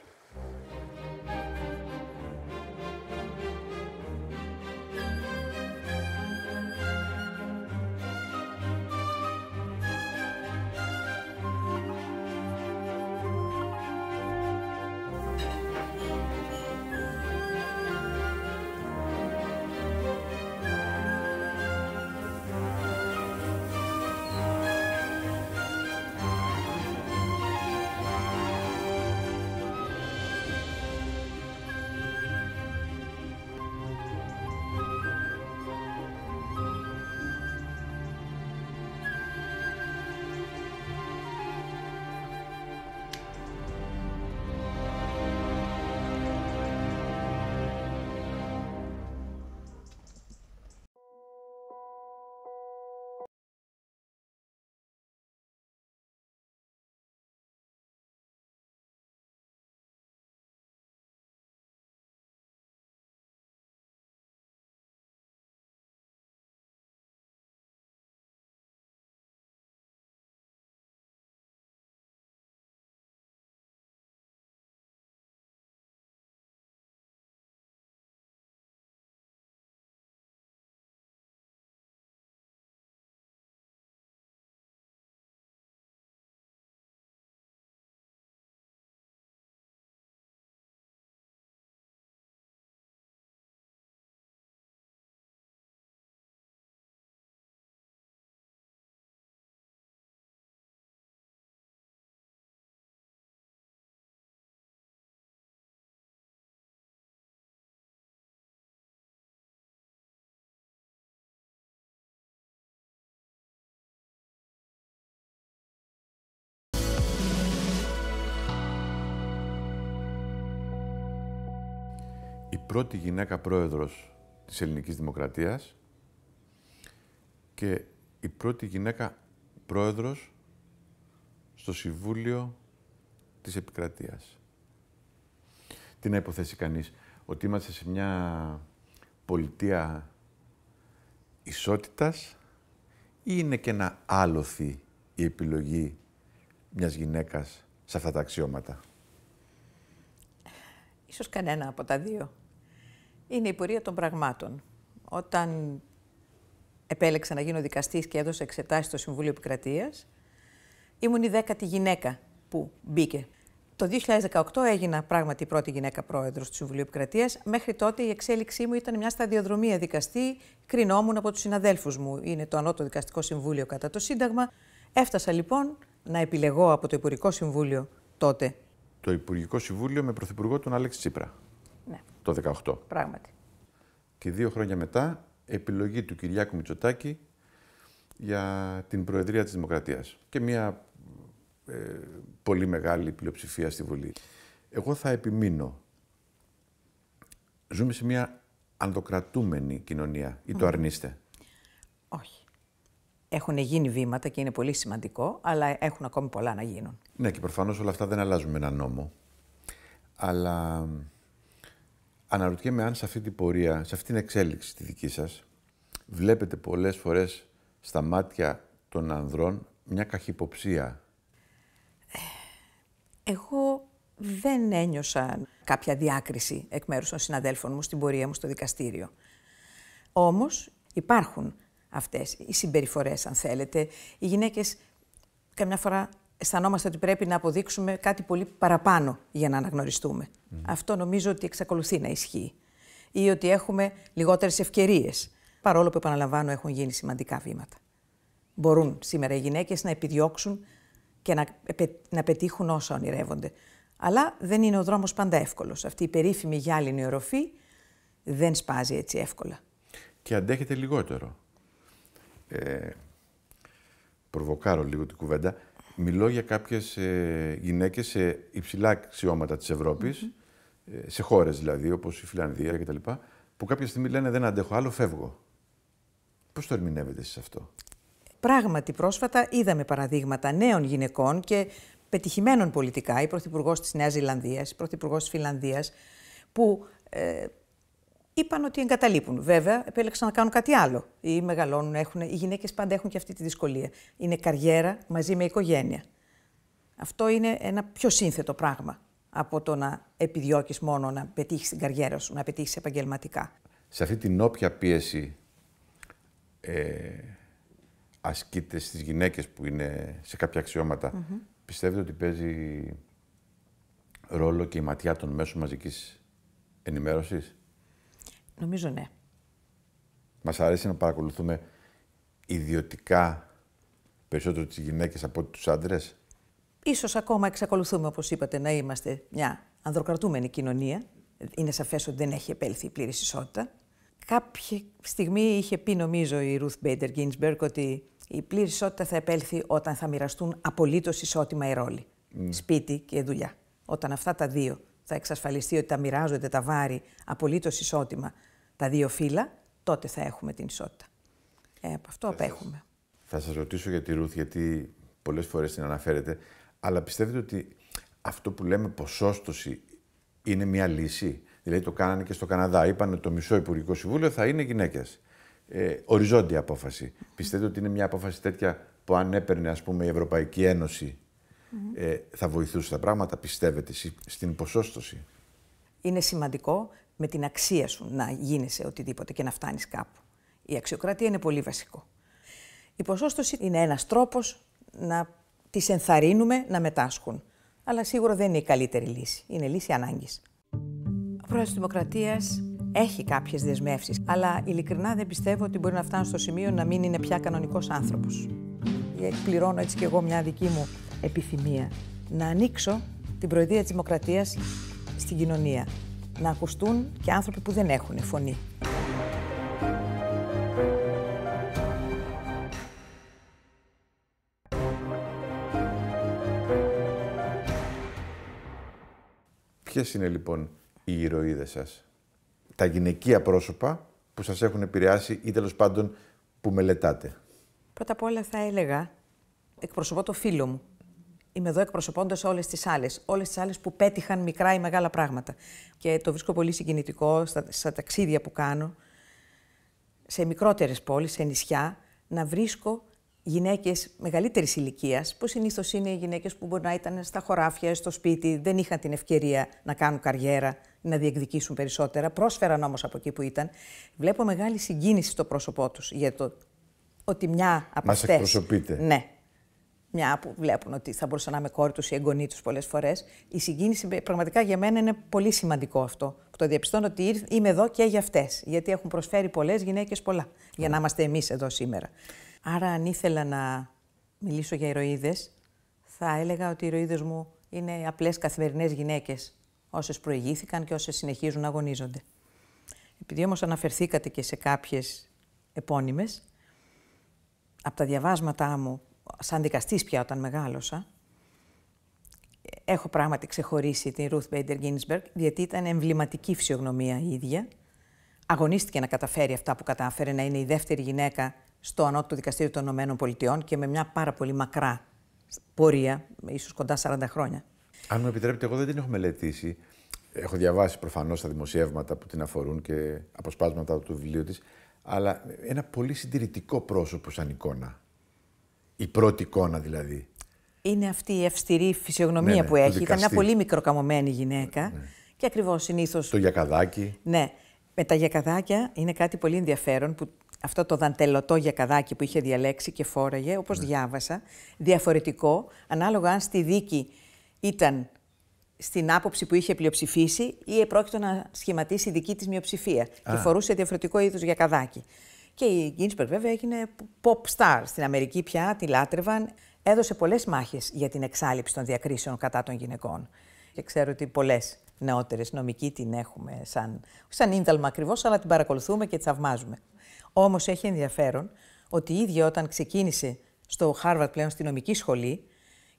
Speaker 2: η πρώτη γυναίκα πρόεδρος της ελληνικής δημοκρατίας και η πρώτη γυναίκα πρόεδρος στο Συμβούλιο της Επικρατείας. Τι να υποθέσει κανείς, ότι είμαστε σε μια πολιτεία ισότητας ή είναι και ένα άλοθη η επιλογή μιας γυναίκας σε αυτά τα αξιώματα.
Speaker 1: Ίσως κανένα από τα δύο είναι η πορεία των πραγμάτων. Όταν επέλεξα να γίνω δικαστής και έδωσα εξετάσεις στο Συμβούλιο Επικρατείας, ήμουν η δέκατη γυναίκα που μπήκε. Το 2018 έγινα πράγματι η πρώτη γυναίκα πρόεδρος του Συμβουλίου Επικρατείας. Μέχρι τότε η εξέλιξή μου ήταν μια σταδιοδρομία δικαστή. Κρινόμουν από τους συναδέλφους μου. Είναι το Ανώτο Δικαστικό Συμβούλιο κατά το Σύνταγμα. Έφτασα λοιπόν να επιλεγώ από το Υπουργικό Συμβούλιο τότε.
Speaker 2: Το Υπουργικό Συμβούλιο με Πρωθυπουργό τον Άλεξ Τσίπρα. Ναι το 18. Πράγματι. Και δύο χρόνια μετά, επιλογή του Κυριάκου Μητσοτάκη για την Προεδρία της Δημοκρατίας. Και μια ε, πολύ μεγάλη πλειοψηφία στη Βουλή. Εγώ θα επιμείνω. Ζούμε σε μια ανδοκρατούμενη κοινωνία ή το αρνείστε.
Speaker 1: Όχι. Έχουν γίνει βήματα και είναι πολύ σημαντικό, αλλά έχουν ακόμη πολλά να γίνουν.
Speaker 2: Ναι, και προφανώς όλα αυτά δεν αλλάζουν με ένα νόμο. Αλλά αναρωτιέμαι αν σε αυτή την πορεία, σε αυτή την εξέλιξη τη δική σας, βλέπετε πολλές φορές στα μάτια των ανδρών μια καχυποψία.
Speaker 1: Ε, εγώ δεν ένιωσα κάποια διάκριση εκ μέρους των συναδέλφων μου στην πορεία μου στο δικαστήριο. Όμως υπάρχουν αυτές οι συμπεριφορές, αν θέλετε. Οι γυναίκες καμιά φορά αισθανόμαστε ότι πρέπει να αποδείξουμε κάτι πολύ παραπάνω για να αναγνωριστούμε. Αυτό νομίζω ότι εξακολουθεί να ισχύει. Ή ότι έχουμε λιγότερες ευκαιρίες, παρόλο που επαναλαμβάνω έχουν γίνει σημαντικά βήματα. Μπορούν σήμερα οι γυναίκες να επιδιώξουν και να, να πετύχουν όσα ονειρεύονται. Αλλά δεν είναι ο δρόμος πάντα εύκολος. Αυτή η περίφημη γυάλινη οροφή δεν σπάζει έτσι εύκολα.
Speaker 2: Και αντέχεται λιγότερο. Ε, προβοκάρω λίγο την κουβέντα. Μιλώ για κάποιες γυναίκε γυναίκες σε υψηλά αξιώματα της Ευρώπης, ε, σε χώρες δηλαδή, όπως η Φιλανδία κτλ., που κάποια στιγμή λένε δεν αντέχω άλλο, φεύγω. Πώς το ερμηνεύετε εσείς αυτό.
Speaker 1: Πράγματι, πρόσφατα είδαμε παραδείγματα νέων γυναικών και πετυχημένων πολιτικά, η Πρωθυπουργός της Νέας Ζηλανδίας, η Πρωθυπουργός της Φιλανδίας, που ε, είπαν ότι εγκαταλείπουν. Βέβαια, επέλεξαν να κάνουν κάτι άλλο. Ή μεγαλώνουν, έχουν, οι γυναίκες πάντα έχουν και αυτή τη δυσκολία. Είναι καριέρα μαζί με οικογένεια. Αυτό είναι ένα πιο σύνθετο πράγμα από το να επιδιώκεις μόνο να πετύχεις την καριέρα σου, να πετύχεις επαγγελματικά.
Speaker 2: Σε αυτή την όποια πίεση ε, ασκείται στις γυναίκες που είναι σε κάποια αξιώματα, πιστεύετε ότι παίζει ρόλο και η ματιά των μέσων μαζικής ενημέρωσης. Νομίζω ναι. Μας αρέσει να παρακολουθούμε ιδιωτικά περισσότερο τις γυναίκες από τους άντρες.
Speaker 1: Ίσως ακόμα εξακολουθούμε, όπως είπατε, να είμαστε μια ανδροκρατούμενη κοινωνία. Είναι σαφές ότι δεν έχει επέλθει η πλήρης ισότητα. Κάποια στιγμή είχε πει, νομίζω, η Ruth Bader Ginsburg ότι η πλήρη ισότητα θα επέλθει όταν θα μοιραστούν απολύτως ισότιμα οι ρόλοι. Ναι. Σπίτι και δουλειά. Όταν αυτά τα δύο θα εξασφαλιστεί ότι τα μοιράζονται τα βάρη απολύτως ισότιμα τα δύο φύλλα, τότε θα έχουμε την ισότητα.
Speaker 2: Ε, από αυτό θα απέχουμε. Θα σας ρωτήσω για τη Ρούθ, γιατί πολλές φορές την αναφέρετε, αλλά πιστεύετε ότι αυτό που λέμε ποσόστοση είναι μια λύση. Δηλαδή το κάνανε και στο Καναδά. Είπανε το μισό Υπουργικό Συμβούλιο θα είναι γυναίκες. Ε, οριζόντια απόφαση. Πιστεύετε ότι είναι μια απόφαση τέτοια που αν έπαιρνε ας πούμε, η Ευρωπαϊκή Ένωση ε, θα βοηθούσε τα πράγματα, πιστεύετε, στην ποσόστοση.
Speaker 1: Είναι σημαντικό με την αξία σου να γίνεσαι οτιδήποτε και να φτάνεις κάπου. Η αξιοκρατία είναι πολύ βασικό. Η ποσόστοση είναι ένας τρόπος να τις ενθαρρύνουμε να μετάσχουν. Αλλά σίγουρα δεν είναι η καλύτερη λύση. Είναι λύση ανάγκης. Ο πρόεδρος της Δημοκρατίας έχει κάποιες δεσμεύσεις, αλλά ειλικρινά δεν πιστεύω ότι μπορεί να φτάνει στο σημείο να μην είναι πια κανονικός άνθρωπος. Πληρώνω έτσι και εγώ μια δική μου επιθυμία να ανοίξω την προεδρία της Δημοκρατίας στην κοινωνία να ακουστούν και άνθρωποι που δεν έχουν φωνή.
Speaker 2: Ποιες είναι λοιπόν οι ηρωίδες σας, τα γυναικεία πρόσωπα που σας έχουν επηρεάσει ή τέλος πάντων που μελετάτε.
Speaker 1: Πρώτα απ' όλα θα έλεγα, εκπροσωπώ το φίλο μου, είμαι εδώ εκπροσωπώντας όλες τις άλλες. Όλες τις άλλες που πέτυχαν μικρά ή μεγάλα πράγματα. Και το βρίσκω πολύ συγκινητικό στα, στα ταξίδια που κάνω σε μικρότερες πόλεις, σε νησιά, να βρίσκω γυναίκες μεγαλύτερης ηλικίας, που συνήθως είναι οι γυναίκες που μπορεί να ήταν στα χωράφια, στο σπίτι, δεν είχαν την ευκαιρία να κάνουν καριέρα, να διεκδικήσουν περισσότερα. Πρόσφεραν όμως από εκεί που ήταν. Βλέπω μεγάλη συγκίνηση στο πρόσωπό τους για το ότι μια από αυτέ. Μα εκπροσωπείτε. Ναι, μια που βλέπουν ότι θα μπορούσα να είμαι κόρη τους ή εγγονή τους πολλές φορές. Η συγκίνηση πραγματικά για μένα είναι πολύ σημαντικό αυτό. Που το διαπιστώνω ότι είμαι εδώ και για αυτές. Γιατί έχουν προσφέρει πολλές γυναίκες πολλά για να είμαστε εμείς εδώ σήμερα. Άρα, αν ήθελα να μιλήσω για ηρωίδες, θα έλεγα ότι οι ηρωίδες μου είναι απλές καθημερινές γυναίκες. Όσες προηγήθηκαν και όσες συνεχίζουν να αγωνίζονται. Επειδή όμως αναφερθήκατε και σε κάποιες επώνυμες, από τα διαβάσματά μου σαν δικαστής πια όταν μεγάλωσα, έχω πράγματι ξεχωρίσει την Ruth Bader Ginsburg, γιατί ήταν εμβληματική φυσιογνωμία η ίδια. Αγωνίστηκε να καταφέρει αυτά που κατάφερε, να είναι η δεύτερη γυναίκα στο ανώτατο δικαστήριο των Ηνωμένων Πολιτειών και με μια πάρα πολύ μακρά πορεία, ίσως κοντά 40 χρόνια.
Speaker 2: Αν μου επιτρέπετε, εγώ δεν την έχω μελετήσει. Έχω διαβάσει προφανώς τα δημοσιεύματα που την αφορούν και αποσπάσματα του βιβλίου της. Αλλά ένα πολύ συντηρητικό πρόσωπο σαν εικόνα η πρώτη εικόνα δηλαδή.
Speaker 1: Είναι αυτή η αυστηρή φυσιογνωμία ναι, ναι, που έχει. Ήταν μια πολύ μικροκαμωμένη γυναίκα. Ναι, και ακριβώς
Speaker 2: συνήθως. Το γιακαδάκι.
Speaker 1: Ναι. Με τα γιακαδάκια είναι κάτι πολύ ενδιαφέρον που αυτό το δαντελωτό γιακαδάκι που είχε διαλέξει και φόραγε, όπως διάβασα, διαφορετικό, ανάλογα αν στη δίκη ήταν στην άποψη που είχε πλειοψηφίσει ή επρόκειτο να σχηματίσει δική της μειοψηφία. Και φορούσε διαφορετικό είδους γιακαδάκι. Και η Γκίνσπερ βέβαια έγινε pop star στην Αμερική πια, τη λάτρευαν. Έδωσε πολλές μάχες για την εξάλληψη των διακρίσεων κατά των γυναικών. Και ξέρω ότι πολλές νεότερες νομικοί την έχουμε σαν, σαν ίνταλμα ακριβώς, αλλά την παρακολουθούμε και τη θαυμάζουμε. Όμως έχει ενδιαφέρον ότι η ίδια όταν ξεκίνησε στο Χάρβαρτ πλέον στη νομική σχολή,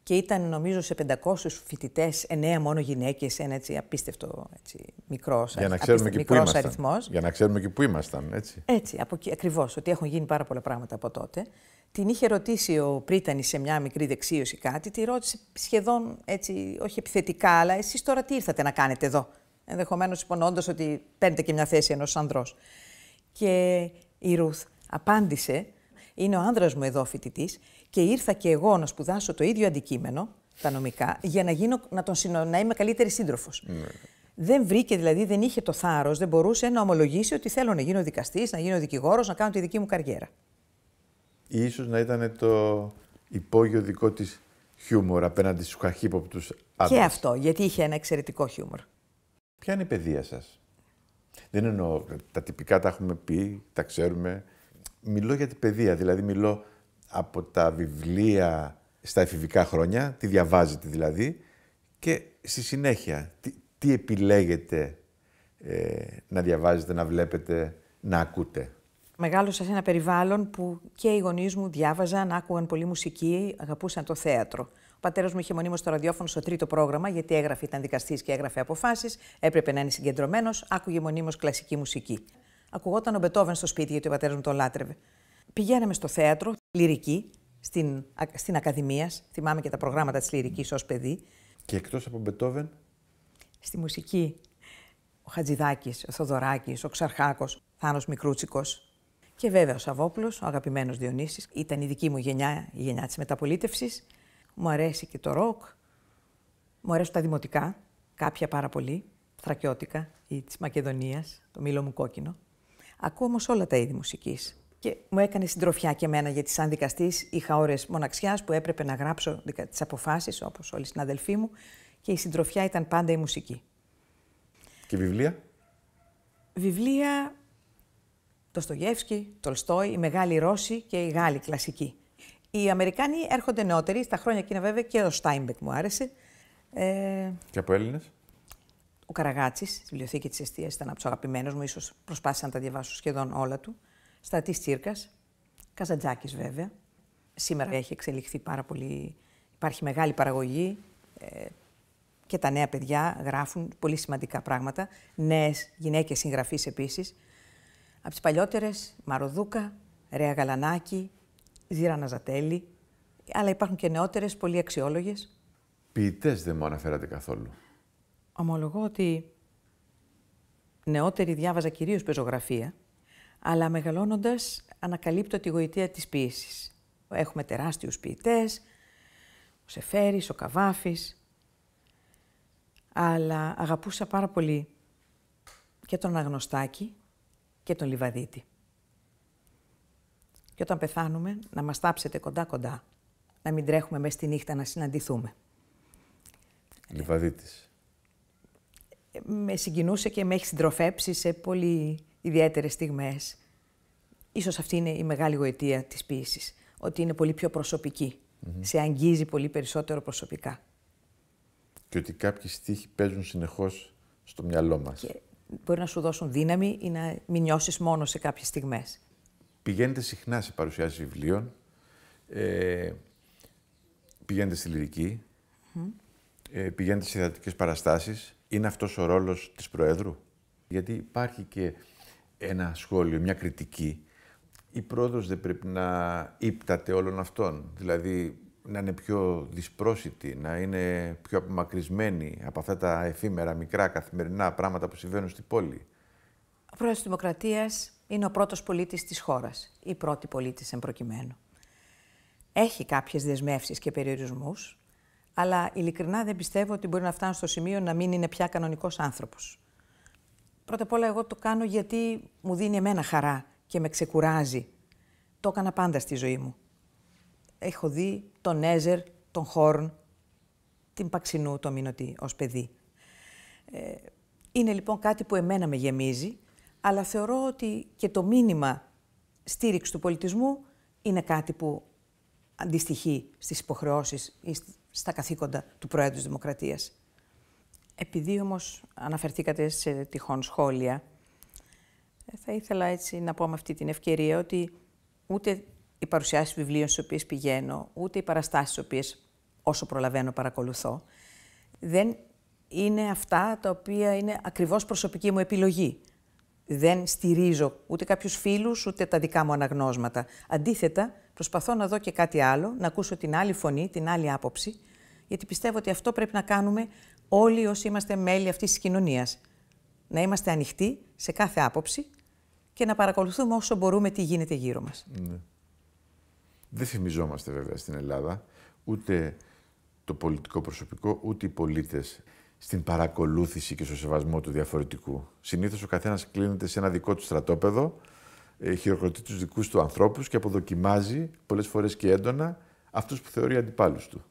Speaker 1: και ήταν νομίζω σε 500 φοιτητέ, 9 μόνο γυναίκες, ένα έτσι απίστευτο έτσι, μικρός αριθμός. Για
Speaker 2: να ξέρουμε και πού ήμασταν, έτσι.
Speaker 1: Έτσι, ακριβώς, ότι έχουν γίνει πάρα πολλά πράγματα από τότε. Την είχε ρωτήσει ο Πρίτανης σε μια μικρή δεξίωση κάτι, τη ρώτησε σχεδόν έτσι, όχι επιθετικά, αλλά εσείς τώρα τι ήρθατε να κάνετε εδώ. Ενδεχομένως υπονοώντας ότι παίρνετε και μια θέση ενός ανδρός. Και η Ρουθ απάντησε, είναι ο άνδρας μου εδώ φοιτητής και ήρθα και εγώ να σπουδάσω το ίδιο αντικείμενο, τα νομικά, για να, γίνω, να, τον συνο... να είμαι καλύτερη σύντροφος. Ναι. Δεν βρήκε, δηλαδή δεν είχε το θάρρος, δεν μπορούσε να ομολογήσει ότι θέλω να γίνω δικαστής, να γίνω δικηγόρος, να κάνω τη δική μου καριέρα.
Speaker 2: Ίσως να ήταν το υπόγειο δικό της χιούμορ απέναντι στους καχύποπτους άντρες.
Speaker 1: Και αυτό, γιατί είχε ένα εξαιρετικό χιούμορ.
Speaker 2: Ποια είναι η παιδεία σας, Δεν εννοώ. Τα τυπικά τα έχουμε πει, τα ξέρουμε. Μιλώ για την παιδεία, δηλαδή μιλώ από τα βιβλία στα εφηβικά χρόνια, τι διαβάζετε δηλαδή, και στη συνέχεια τι, επιλέγετε ε, να διαβάζετε, να βλέπετε, να ακούτε.
Speaker 1: Μεγάλωσα σε ένα περιβάλλον που και οι γονείς μου διάβαζαν, άκουγαν πολύ μουσική, αγαπούσαν το θέατρο. Ο πατέρας μου είχε μονίμως το ραδιόφωνο στο τρίτο πρόγραμμα, γιατί έγραφε, ήταν δικαστής και έγραφε αποφάσεις, έπρεπε να είναι συγκεντρωμένος, άκουγε μονίμως κλασική μουσική. Ακουγόταν ο Μπετόβεν στο σπίτι, γιατί ο πατέρας μου το λάτρευε. Πηγαίναμε στο θέατρο, λυρική, στην, στην Ακαδημία. Θυμάμαι και τα προγράμματα της λυρικής ως παιδί.
Speaker 2: Και εκτός από Μπετόβεν.
Speaker 1: Στη μουσική. Ο Χατζηδάκης, ο Θοδωράκης, ο Ξαρχάκος, Θάνος Μικρούτσικος. Και βέβαια ο Σαββόπουλος, ο αγαπημένος Διονύσης. Ήταν η δική μου γενιά, η γενιά της μεταπολίτευσης. Μου αρέσει και το ροκ. Μου αρέσουν τα δημοτικά. Κάποια πάρα πολύ. Θρακιώτικα ή της Μακεδονίας, το μήλο μου κόκκινο. Ακούω όμως όλα τα είδη μουσικής. Και μου έκανε συντροφιά και εμένα, γιατί σαν δικαστής είχα ώρες μοναξιάς που έπρεπε να γράψω τις αποφάσεις, όπως όλοι οι συναδελφοί μου, και η συντροφιά ήταν πάντα η μουσική. Και βιβλία. Βιβλία. Το Στογεύσκι, Τολστόι, οι Μεγάλοι Ρώση και η Γάλλη, κλασική. Οι Αμερικάνοι έρχονται νεότεροι, στα χρόνια εκείνα βέβαια και ο Στάιμπεκ μου άρεσε. Ε... Και από Έλληνες. Ο Καραγάτσης, τη βιβλιοθήκη της Εστίας, ήταν από τους αγαπημένους μου, ίσως προσπάθησα να τα διαβάσω σχεδόν όλα του στρατή Τσίρκας, Καζαντζάκης βέβαια. Σήμερα έχει εξελιχθεί πάρα πολύ, υπάρχει μεγάλη παραγωγή ε, και τα νέα παιδιά γράφουν πολύ σημαντικά πράγματα. Νέες γυναίκες συγγραφείς επίσης. Από τις παλιότερες, Μαροδούκα, Ρέα Γαλανάκη, Ζήρα Ναζατέλη, αλλά υπάρχουν και νεότερες, πολύ αξιόλογες.
Speaker 2: Ποιητές δεν μου αναφέρατε καθόλου.
Speaker 1: Ομολογώ ότι νεότερη διάβαζα κυρίως πεζογραφία, αλλά μεγαλώνοντας ανακαλύπτω τη γοητεία της ποιήσης. Έχουμε τεράστιους ποιητές, ο Σεφέρης, ο Καβάφης, αλλά αγαπούσα πάρα πολύ και τον Αγνωστάκη και τον Λιβαδίτη. Και όταν πεθάνουμε, να μας τάψετε κοντά-κοντά, να μην τρέχουμε μέσα στη νύχτα να συναντηθούμε.
Speaker 2: Λιβαδίτης.
Speaker 1: Ε, με συγκινούσε και με έχει συντροφέψει σε πολύ ιδιαίτερες στιγμές. Ίσως αυτή είναι η μεγάλη γοητεία της ποιήσης, ότι είναι πολύ πιο προσωπική. Σε αγγίζει πολύ περισσότερο προσωπικά.
Speaker 2: Και ότι κάποιοι στίχοι παίζουν συνεχώς στο μυαλό μας. Και
Speaker 1: μπορεί να σου δώσουν δύναμη ή να μην νιώσεις μόνο σε κάποιες στιγμές.
Speaker 2: Πηγαίνετε συχνά σε παρουσιάσεις βιβλίων, ε, πηγαίνετε στη λυρική, ε, πηγαίνετε σε θεατρικές παραστάσεις. Είναι αυτός ο ρόλος της Προέδρου. Γιατί υπάρχει και ένα σχόλιο, μια κριτική, η πρόοδος δεν πρέπει να ύπταται όλων αυτών. Δηλαδή να είναι πιο δυσπρόσιτη, να είναι πιο απομακρυσμένη από αυτά τα εφήμερα, μικρά, καθημερινά πράγματα που συμβαίνουν στην πόλη.
Speaker 1: Ο πρόεδρος της Δημοκρατίας είναι ο πρώτος πολίτης της χώρας, η πρώτη πολίτης εν προκειμένου. Έχει κάποιες δεσμεύσεις και περιορισμούς, αλλά ειλικρινά δεν πιστεύω ότι μπορεί να φτάνει στο σημείο να μην είναι πια κανονικός άνθρωπος. Πρώτα απ' όλα εγώ το κάνω γιατί μου δίνει εμένα χαρά και με ξεκουράζει. Το έκανα πάντα στη ζωή μου. Έχω δει τον Έζερ, τον Χόρν, την Παξινού, το Μινωτή ως παιδί. Ε, είναι λοιπόν κάτι που εμένα με γεμίζει, αλλά θεωρώ ότι και το μήνυμα στήριξης του πολιτισμού είναι κάτι που αντιστοιχεί στις υποχρεώσεις ή στα καθήκοντα του Προέδρου της Δημοκρατίας. Επειδή όμως αναφερθήκατε σε τυχόν σχόλια, ε, θα ήθελα έτσι να πω με αυτή την ευκαιρία ότι ούτε οι παρουσιάσεις βιβλίων στις οποίες πηγαίνω, ούτε οι παραστάσεις στις οποίες όσο προλαβαίνω παρακολουθώ, δεν είναι αυτά τα οποία είναι ακριβώς προσωπική μου επιλογή. Δεν στηρίζω ούτε κάποιους φίλους, ούτε τα δικά μου αναγνώσματα. Αντίθετα, προσπαθώ να δω και κάτι άλλο, να ακούσω την άλλη φωνή, την άλλη άποψη, γιατί πιστεύω ότι αυτό πρέπει να κάνουμε όλοι όσοι είμαστε μέλη αυτής της κοινωνίας. Να είμαστε ανοιχτοί σε κάθε άποψη και να παρακολουθούμε όσο μπορούμε τι γίνεται γύρω
Speaker 2: μας. Ναι. Δεν θυμιζόμαστε βέβαια στην Ελλάδα ούτε το πολιτικό προσωπικό, ούτε οι πολίτες στην παρακολούθηση και στο σεβασμό του διαφορετικού. Συνήθως ο καθένας κλείνεται σε ένα δικό του στρατόπεδο, ε, χειροκροτεί τους δικούς του ανθρώπους και αποδοκιμάζει πολλές φορές και έντονα αυτούς που θεωρεί αντιπάλους του.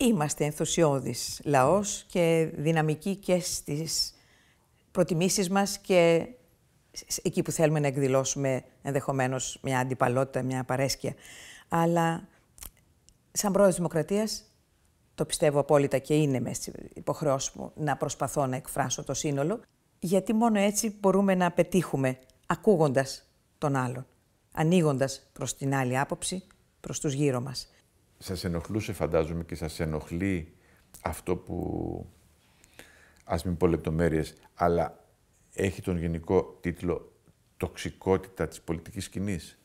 Speaker 1: Είμαστε ενθουσιώδης λαός και δυναμικοί και στις προτιμήσεις μας και εκεί που θέλουμε να εκδηλώσουμε ενδεχομένως μια αντιπαλότητα, μια παρέσκεια. Αλλά σαν πρόεδρος Δημοκρατίας το πιστεύω απόλυτα και είναι μέσα υποχρέωση μου να προσπαθώ να εκφράσω το σύνολο, γιατί μόνο έτσι μπορούμε να πετύχουμε ακούγοντας τον άλλον, ανοίγοντας προς την άλλη άποψη, προς τους γύρω μας
Speaker 2: σας ενοχλούσε φαντάζομαι και σας ενοχλεί αυτό που, ας μην πω λεπτομέρειες, αλλά έχει τον γενικό τίτλο «Τοξικότητα της πολιτικής σκηνής».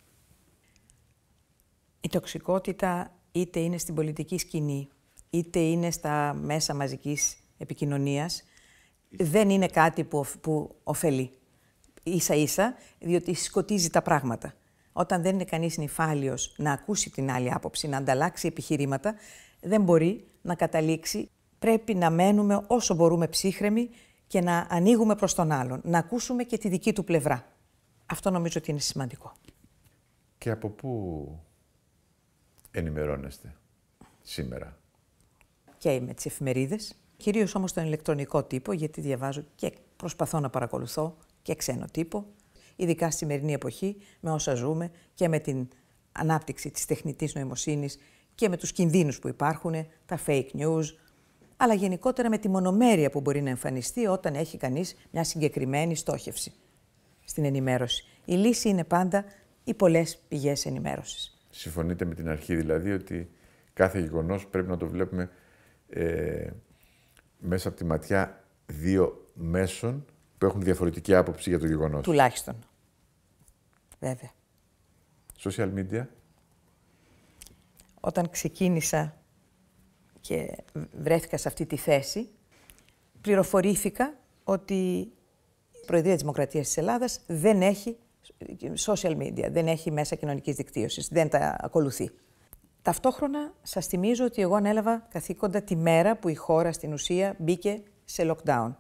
Speaker 1: Η τοξικότητα είτε είναι στην πολιτική σκηνή, είτε είναι στα μέσα μαζικής επικοινωνίας, δεν είναι κάτι που, που ωφελεί. Ίσα-ίσα, διότι σκοτίζει τα πράγματα όταν δεν είναι κανείς νυφάλιος να ακούσει την άλλη άποψη, να ανταλλάξει επιχειρήματα, δεν μπορεί να καταλήξει. Πρέπει να μένουμε όσο μπορούμε ψύχρεμοι και να ανοίγουμε προς τον άλλον, να ακούσουμε και τη δική του πλευρά. Αυτό νομίζω ότι είναι σημαντικό.
Speaker 2: Και από πού ενημερώνεστε σήμερα.
Speaker 1: Και με τις εφημερίδες, κυρίως όμως τον ηλεκτρονικό τύπο, γιατί διαβάζω και προσπαθώ να παρακολουθώ και ξένο τύπο, ειδικά στη σημερινή εποχή, με όσα ζούμε και με την ανάπτυξη της τεχνητής νοημοσύνης και με τους κινδύνους που υπάρχουν, τα fake news, αλλά γενικότερα με τη μονομέρεια που μπορεί να εμφανιστεί όταν έχει κανείς μια συγκεκριμένη στόχευση στην ενημέρωση. Η λύση είναι πάντα οι πολλές πηγές ενημέρωσης.
Speaker 2: Συμφωνείτε με την αρχή δηλαδή ότι κάθε γεγονός πρέπει να το βλέπουμε ε, μέσα από τη ματιά δύο μέσων που έχουν διαφορετική άποψη για το γεγονός.
Speaker 1: Τουλάχιστον. Βέβαια.
Speaker 2: Social media.
Speaker 1: Όταν ξεκίνησα και βρέθηκα σε αυτή τη θέση, πληροφορήθηκα ότι η Προεδρία της Δημοκρατίας της Ελλάδας δεν έχει social media, δεν έχει μέσα κοινωνικής δικτύωσης, δεν τα ακολουθεί. Ταυτόχρονα σας θυμίζω ότι εγώ ανέλαβα καθήκοντα τη μέρα που η χώρα στην ουσία μπήκε σε lockdown.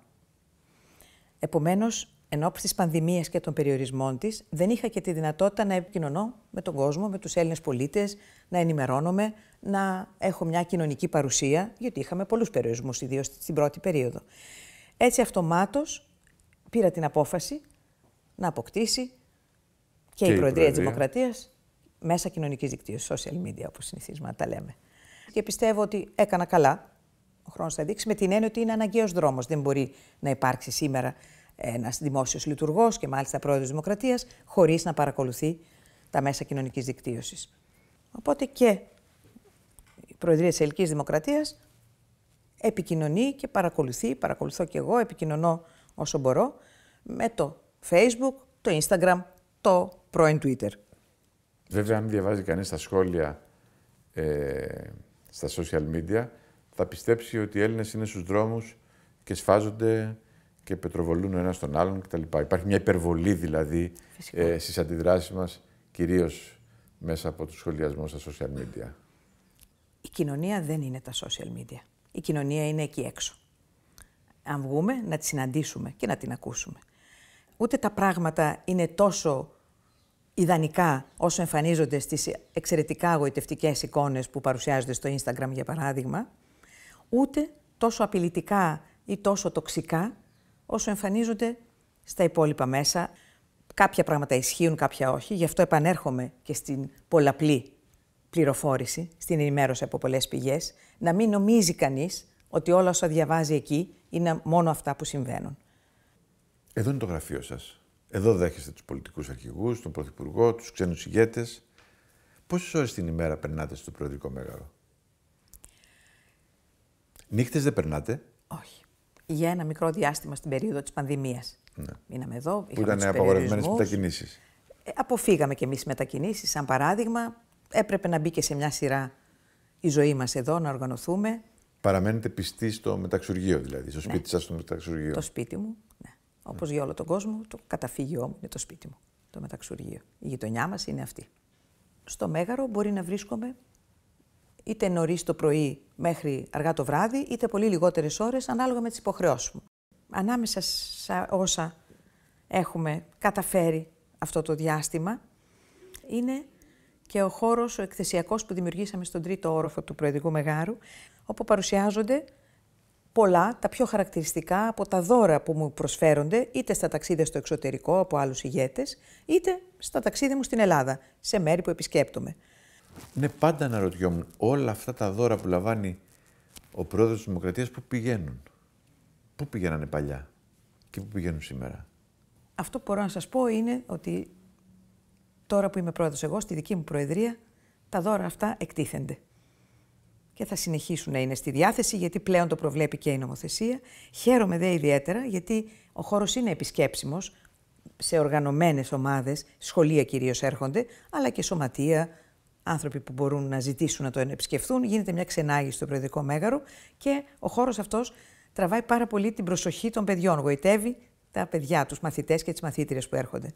Speaker 1: Επομένως, εν ώψη της πανδημίας και των περιορισμών της, δεν είχα και τη δυνατότητα να επικοινωνώ με τον κόσμο, με τους Έλληνες πολίτες, να ενημερώνομαι, να έχω μια κοινωνική παρουσία, γιατί είχαμε πολλούς περιορισμούς, ιδίως στην πρώτη περίοδο. Έτσι, αυτομάτως πήρα την απόφαση να αποκτήσει
Speaker 2: και, και η Προεδρία της Δημοκρατίας
Speaker 1: μέσα κοινωνικής δικτύωσης, social media, όπως συνηθίζουμε να τα λέμε. Και πιστεύω ότι έκανα καλά ο χρόνος θα δείξει, με την έννοια ότι είναι αναγκαίος δρόμος. Δεν μπορεί να υπάρξει σήμερα ένας δημόσιος λειτουργός και μάλιστα πρόεδρος Δημοκρατίας, χωρίς να παρακολουθεί τα μέσα κοινωνικής δικτύωσης. Οπότε και η Προεδρία της Ελληνικής Δημοκρατίας επικοινωνεί και παρακολουθεί, παρακολουθώ και εγώ, επικοινωνώ όσο μπορώ με το Facebook, το Instagram, το πρώην Twitter.
Speaker 2: Βέβαια, αν διαβάζει κανείς τα σχόλια ε, στα social media, θα πιστέψει ότι οι Έλληνες είναι στους δρόμους και σφάζονται και πετροβολούν ο ένας τον άλλον κτλ. Υπάρχει μια υπερβολή δηλαδή ε, στις αντιδράσεις μας, κυρίως μέσα από του σχολιασμού στα social media.
Speaker 1: Η κοινωνία δεν είναι τα social media. Η κοινωνία είναι εκεί έξω. Αν βγούμε, να τη συναντήσουμε και να την ακούσουμε. Ούτε τα πράγματα είναι τόσο ιδανικά όσο εμφανίζονται στις εξαιρετικά αγωιτευτικές εικόνες που παρουσιάζονται στο Instagram, για παράδειγμα, ούτε τόσο απειλητικά ή τόσο τοξικά όσο εμφανίζονται στα υπόλοιπα μέσα. Κάποια πράγματα ισχύουν, κάποια όχι. Γι' αυτό επανέρχομαι και στην πολλαπλή πληροφόρηση, στην ενημέρωση από πολλές πηγές. Να μην νομίζει κανείς ότι όλα όσα διαβάζει εκεί είναι μόνο αυτά που συμβαίνουν.
Speaker 2: Εδώ είναι το γραφείο σας. Εδώ δέχεστε τους πολιτικούς αρχηγούς, τον πρωθυπουργό, τους ξένους ηγέτες. Πόσες ώρες την ημέρα περνάτε στο Προεδρικό Μέγαρο. Νύχτες δεν περνάτε. Όχι.
Speaker 1: Για ένα μικρό διάστημα στην περίοδο της πανδημίας. Ναι. Μείναμε εδώ. Που ήταν απαγορευμένε μετακινήσεις. Ε, αποφύγαμε κι εμείς μετακινήσεις. Σαν παράδειγμα, έπρεπε να μπει και σε μια σειρά η ζωή μας εδώ, να οργανωθούμε.
Speaker 2: Παραμένετε πιστοί στο μεταξουργείο, δηλαδή, στο σπίτι ναι. σας, στο μεταξουργείο. Το
Speaker 1: σπίτι μου. Ναι. Όπως ναι. για όλο τον κόσμο, το καταφύγιό μου είναι το σπίτι μου. Το μεταξουργείο. Η γειτονιά μας είναι αυτή. Στο μέγαρο μπορεί να βρίσκομαι είτε νωρίς το πρωί μέχρι αργά το βράδυ, είτε πολύ λιγότερες ώρες, ανάλογα με τις υποχρεώσεις μου. Ανάμεσα σε όσα έχουμε καταφέρει αυτό το διάστημα, είναι και ο χώρος ο εκθεσιακός που δημιουργήσαμε στον τρίτο όροφο του Προεδρικού Μεγάρου, όπου παρουσιάζονται πολλά, τα πιο χαρακτηριστικά από τα δώρα που μου προσφέρονται, είτε στα ταξίδια στο εξωτερικό από άλλους ηγέτες, είτε στα ταξίδια μου στην Ελλάδα, σε μέρη που επισκέπτομαι.
Speaker 2: Ναι, πάντα αναρωτιόμουν όλα αυτά τα δώρα που λαμβάνει ο πρόεδρος της Δημοκρατίας που πηγαίνουν. Πού πηγαίνανε παλιά και πού πηγαίνουν σήμερα.
Speaker 1: Αυτό που μπορώ να σας πω είναι ότι τώρα που είμαι πρόεδρος εγώ, στη δική μου προεδρία, τα δώρα αυτά εκτίθενται. Και θα συνεχίσουν να είναι στη διάθεση, γιατί πλέον το προβλέπει και η νομοθεσία. Χαίρομαι δε ιδιαίτερα, γιατί ο χώρος είναι επισκέψιμος σε οργανωμένες ομάδες, σχολεία κυρίως έρχονται, αλλά και σωματεία, άνθρωποι που μπορούν να ζητήσουν να το επισκεφθούν. Γίνεται μια ξενάγηση στο Προεδρικό Μέγαρο και ο χώρος αυτός τραβάει πάρα πολύ την προσοχή των παιδιών. Γοητεύει τα παιδιά, τους μαθητές και τις μαθήτριες που έρχονται.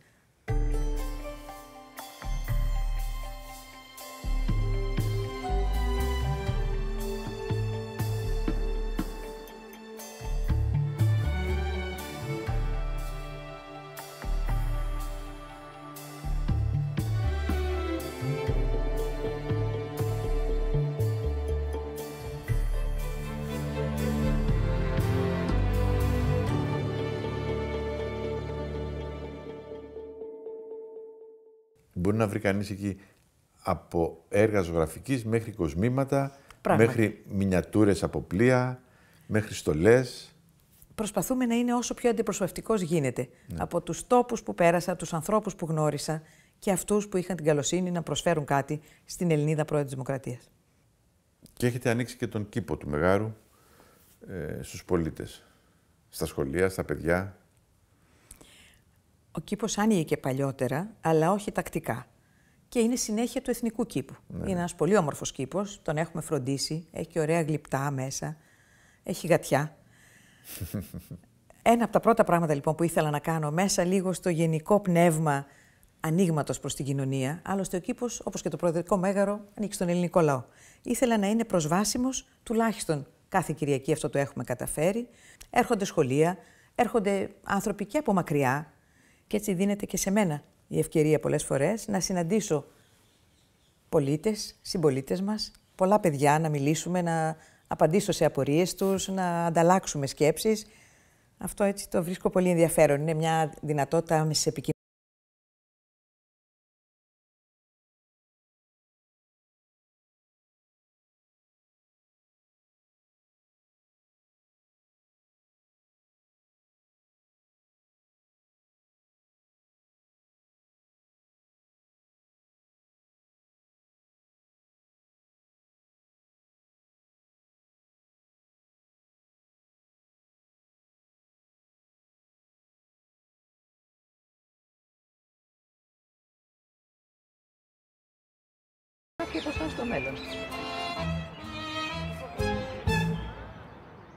Speaker 2: βρει κανείς εκεί από έργα ζωγραφικής μέχρι κοσμήματα, μέχρι μινιατούρες από πλοία, μέχρι στολές.
Speaker 1: Προσπαθούμε να είναι όσο πιο αντιπροσωπευτικός γίνεται ναι. από τους τόπους που πέρασα, τους ανθρώπους που γνώρισα και αυτούς που είχαν την καλοσύνη να προσφέρουν κάτι στην Ελληνίδα πρώην της Δημοκρατίας.
Speaker 2: Και έχετε ανοίξει και τον κήπο του Μεγάρου ε, στους πολίτες, στα σχολεία, στα παιδιά.
Speaker 1: Ο κήπος άνοιγε και παλιότερα, αλλά όχι τακτικά και είναι συνέχεια του εθνικού κήπου. Ναι. Είναι ένας πολύ όμορφος κήπος, τον έχουμε φροντίσει, έχει ωραία γλυπτά μέσα, έχει γατιά.
Speaker 2: <laughs>
Speaker 1: Ένα από τα πρώτα πράγματα λοιπόν που ήθελα να κάνω μέσα λίγο στο γενικό πνεύμα ανοίγματος προς την κοινωνία, άλλωστε ο κήπος, όπως και το προεδρικό μέγαρο, ανήκει στον ελληνικό λαό. Ήθελα να είναι προσβάσιμος, τουλάχιστον κάθε Κυριακή αυτό το έχουμε καταφέρει. Έρχονται σχολεία, έρχονται άνθρωποι και από μακριά, και έτσι δίνεται και σε μένα η ευκαιρία πολλές φορές να συναντήσω πολίτες, συμπολίτες μας, πολλά παιδιά να μιλήσουμε, να απαντήσω σε απορίες τους, να ανταλλάξουμε σκέψεις. Αυτό έτσι το βρίσκω
Speaker 2: πολύ ενδιαφέρον. Είναι μια δυνατότητα με επικοινωνία. και μέλλον.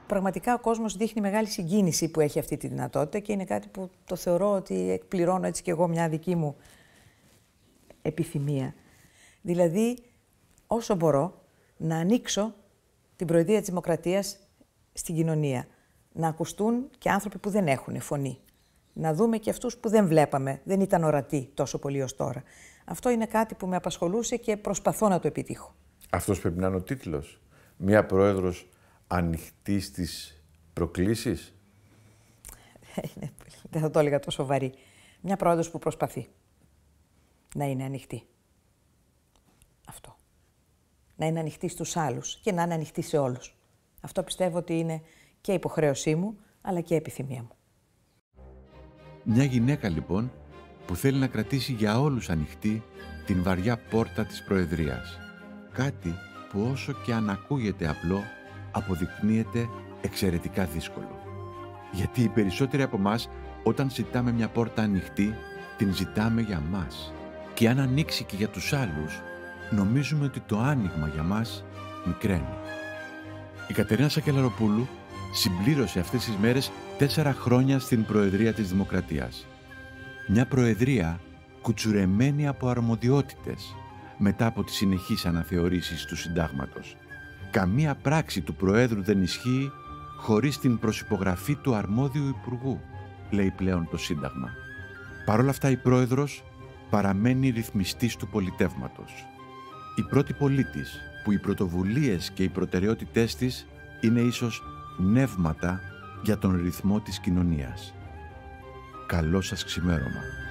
Speaker 1: Πραγματικά ο κόσμος δείχνει μεγάλη συγκίνηση που έχει αυτή τη δυνατότητα και είναι κάτι που το θεωρώ ότι εκπληρώνω έτσι και εγώ μια δική μου επιθυμία. Δηλαδή, όσο μπορώ να ανοίξω την προεδρία της δημοκρατίας στην κοινωνία. Να ακουστούν και άνθρωποι που δεν έχουν φωνή. Να δούμε και αυτούς που δεν βλέπαμε, δεν ήταν ορατοί τόσο πολύ ως τώρα. Αυτό είναι κάτι που με απασχολούσε και προσπαθώ να το επιτύχω.
Speaker 2: Αυτός πρέπει να είναι ο τίτλος. Μία πρόεδρος ανοιχτή στις προκλήσεις.
Speaker 1: Ε, δεν θα το έλεγα τόσο βαρύ. Μια πρόεδρος που προσπαθεί να είναι ανοιχτή. Αυτό. Να είναι ανοιχτή στους άλλους και να είναι ανοιχτή σε όλους. Αυτό πιστεύω ότι είναι και υποχρέωσή μου, αλλά και επιθυμία μου.
Speaker 2: Μια γυναίκα λοιπόν που θέλει να κρατήσει για όλους ανοιχτή την βαριά πόρτα της Προεδρίας. Κάτι που όσο και αν ακούγεται απλό, αποδεικνύεται εξαιρετικά δύσκολο. Γιατί οι περισσότεροι από μας όταν ζητάμε μια πόρτα ανοιχτή, την ζητάμε για μας. Και αν ανοίξει και για τους άλλους, νομίζουμε ότι το άνοιγμα για μας μικραίνει. Η Κατερίνα Σακελαροπούλου συμπλήρωσε αυτές τις μέρες τέσσερα χρόνια στην Προεδρία της Δημοκρατίας – μια προεδρία κουτσουρεμένη από αρμοδιότητες μετά από τις συνεχείς αναθεωρήσεις του συντάγματος. Καμία πράξη του Προέδρου δεν ισχύει χωρίς την προσυπογραφή του αρμόδιου Υπουργού, λέει πλέον το Σύνταγμα. Παρ' όλα αυτά η Πρόεδρος παραμένει ρυθμιστής του πολιτεύματος. Η πρώτη πολίτης που οι πρωτοβουλίες και οι προτεραιότητές της είναι ίσως νεύματα για τον ρυθμό της κοινωνίας καλό σας ξημέρωμα.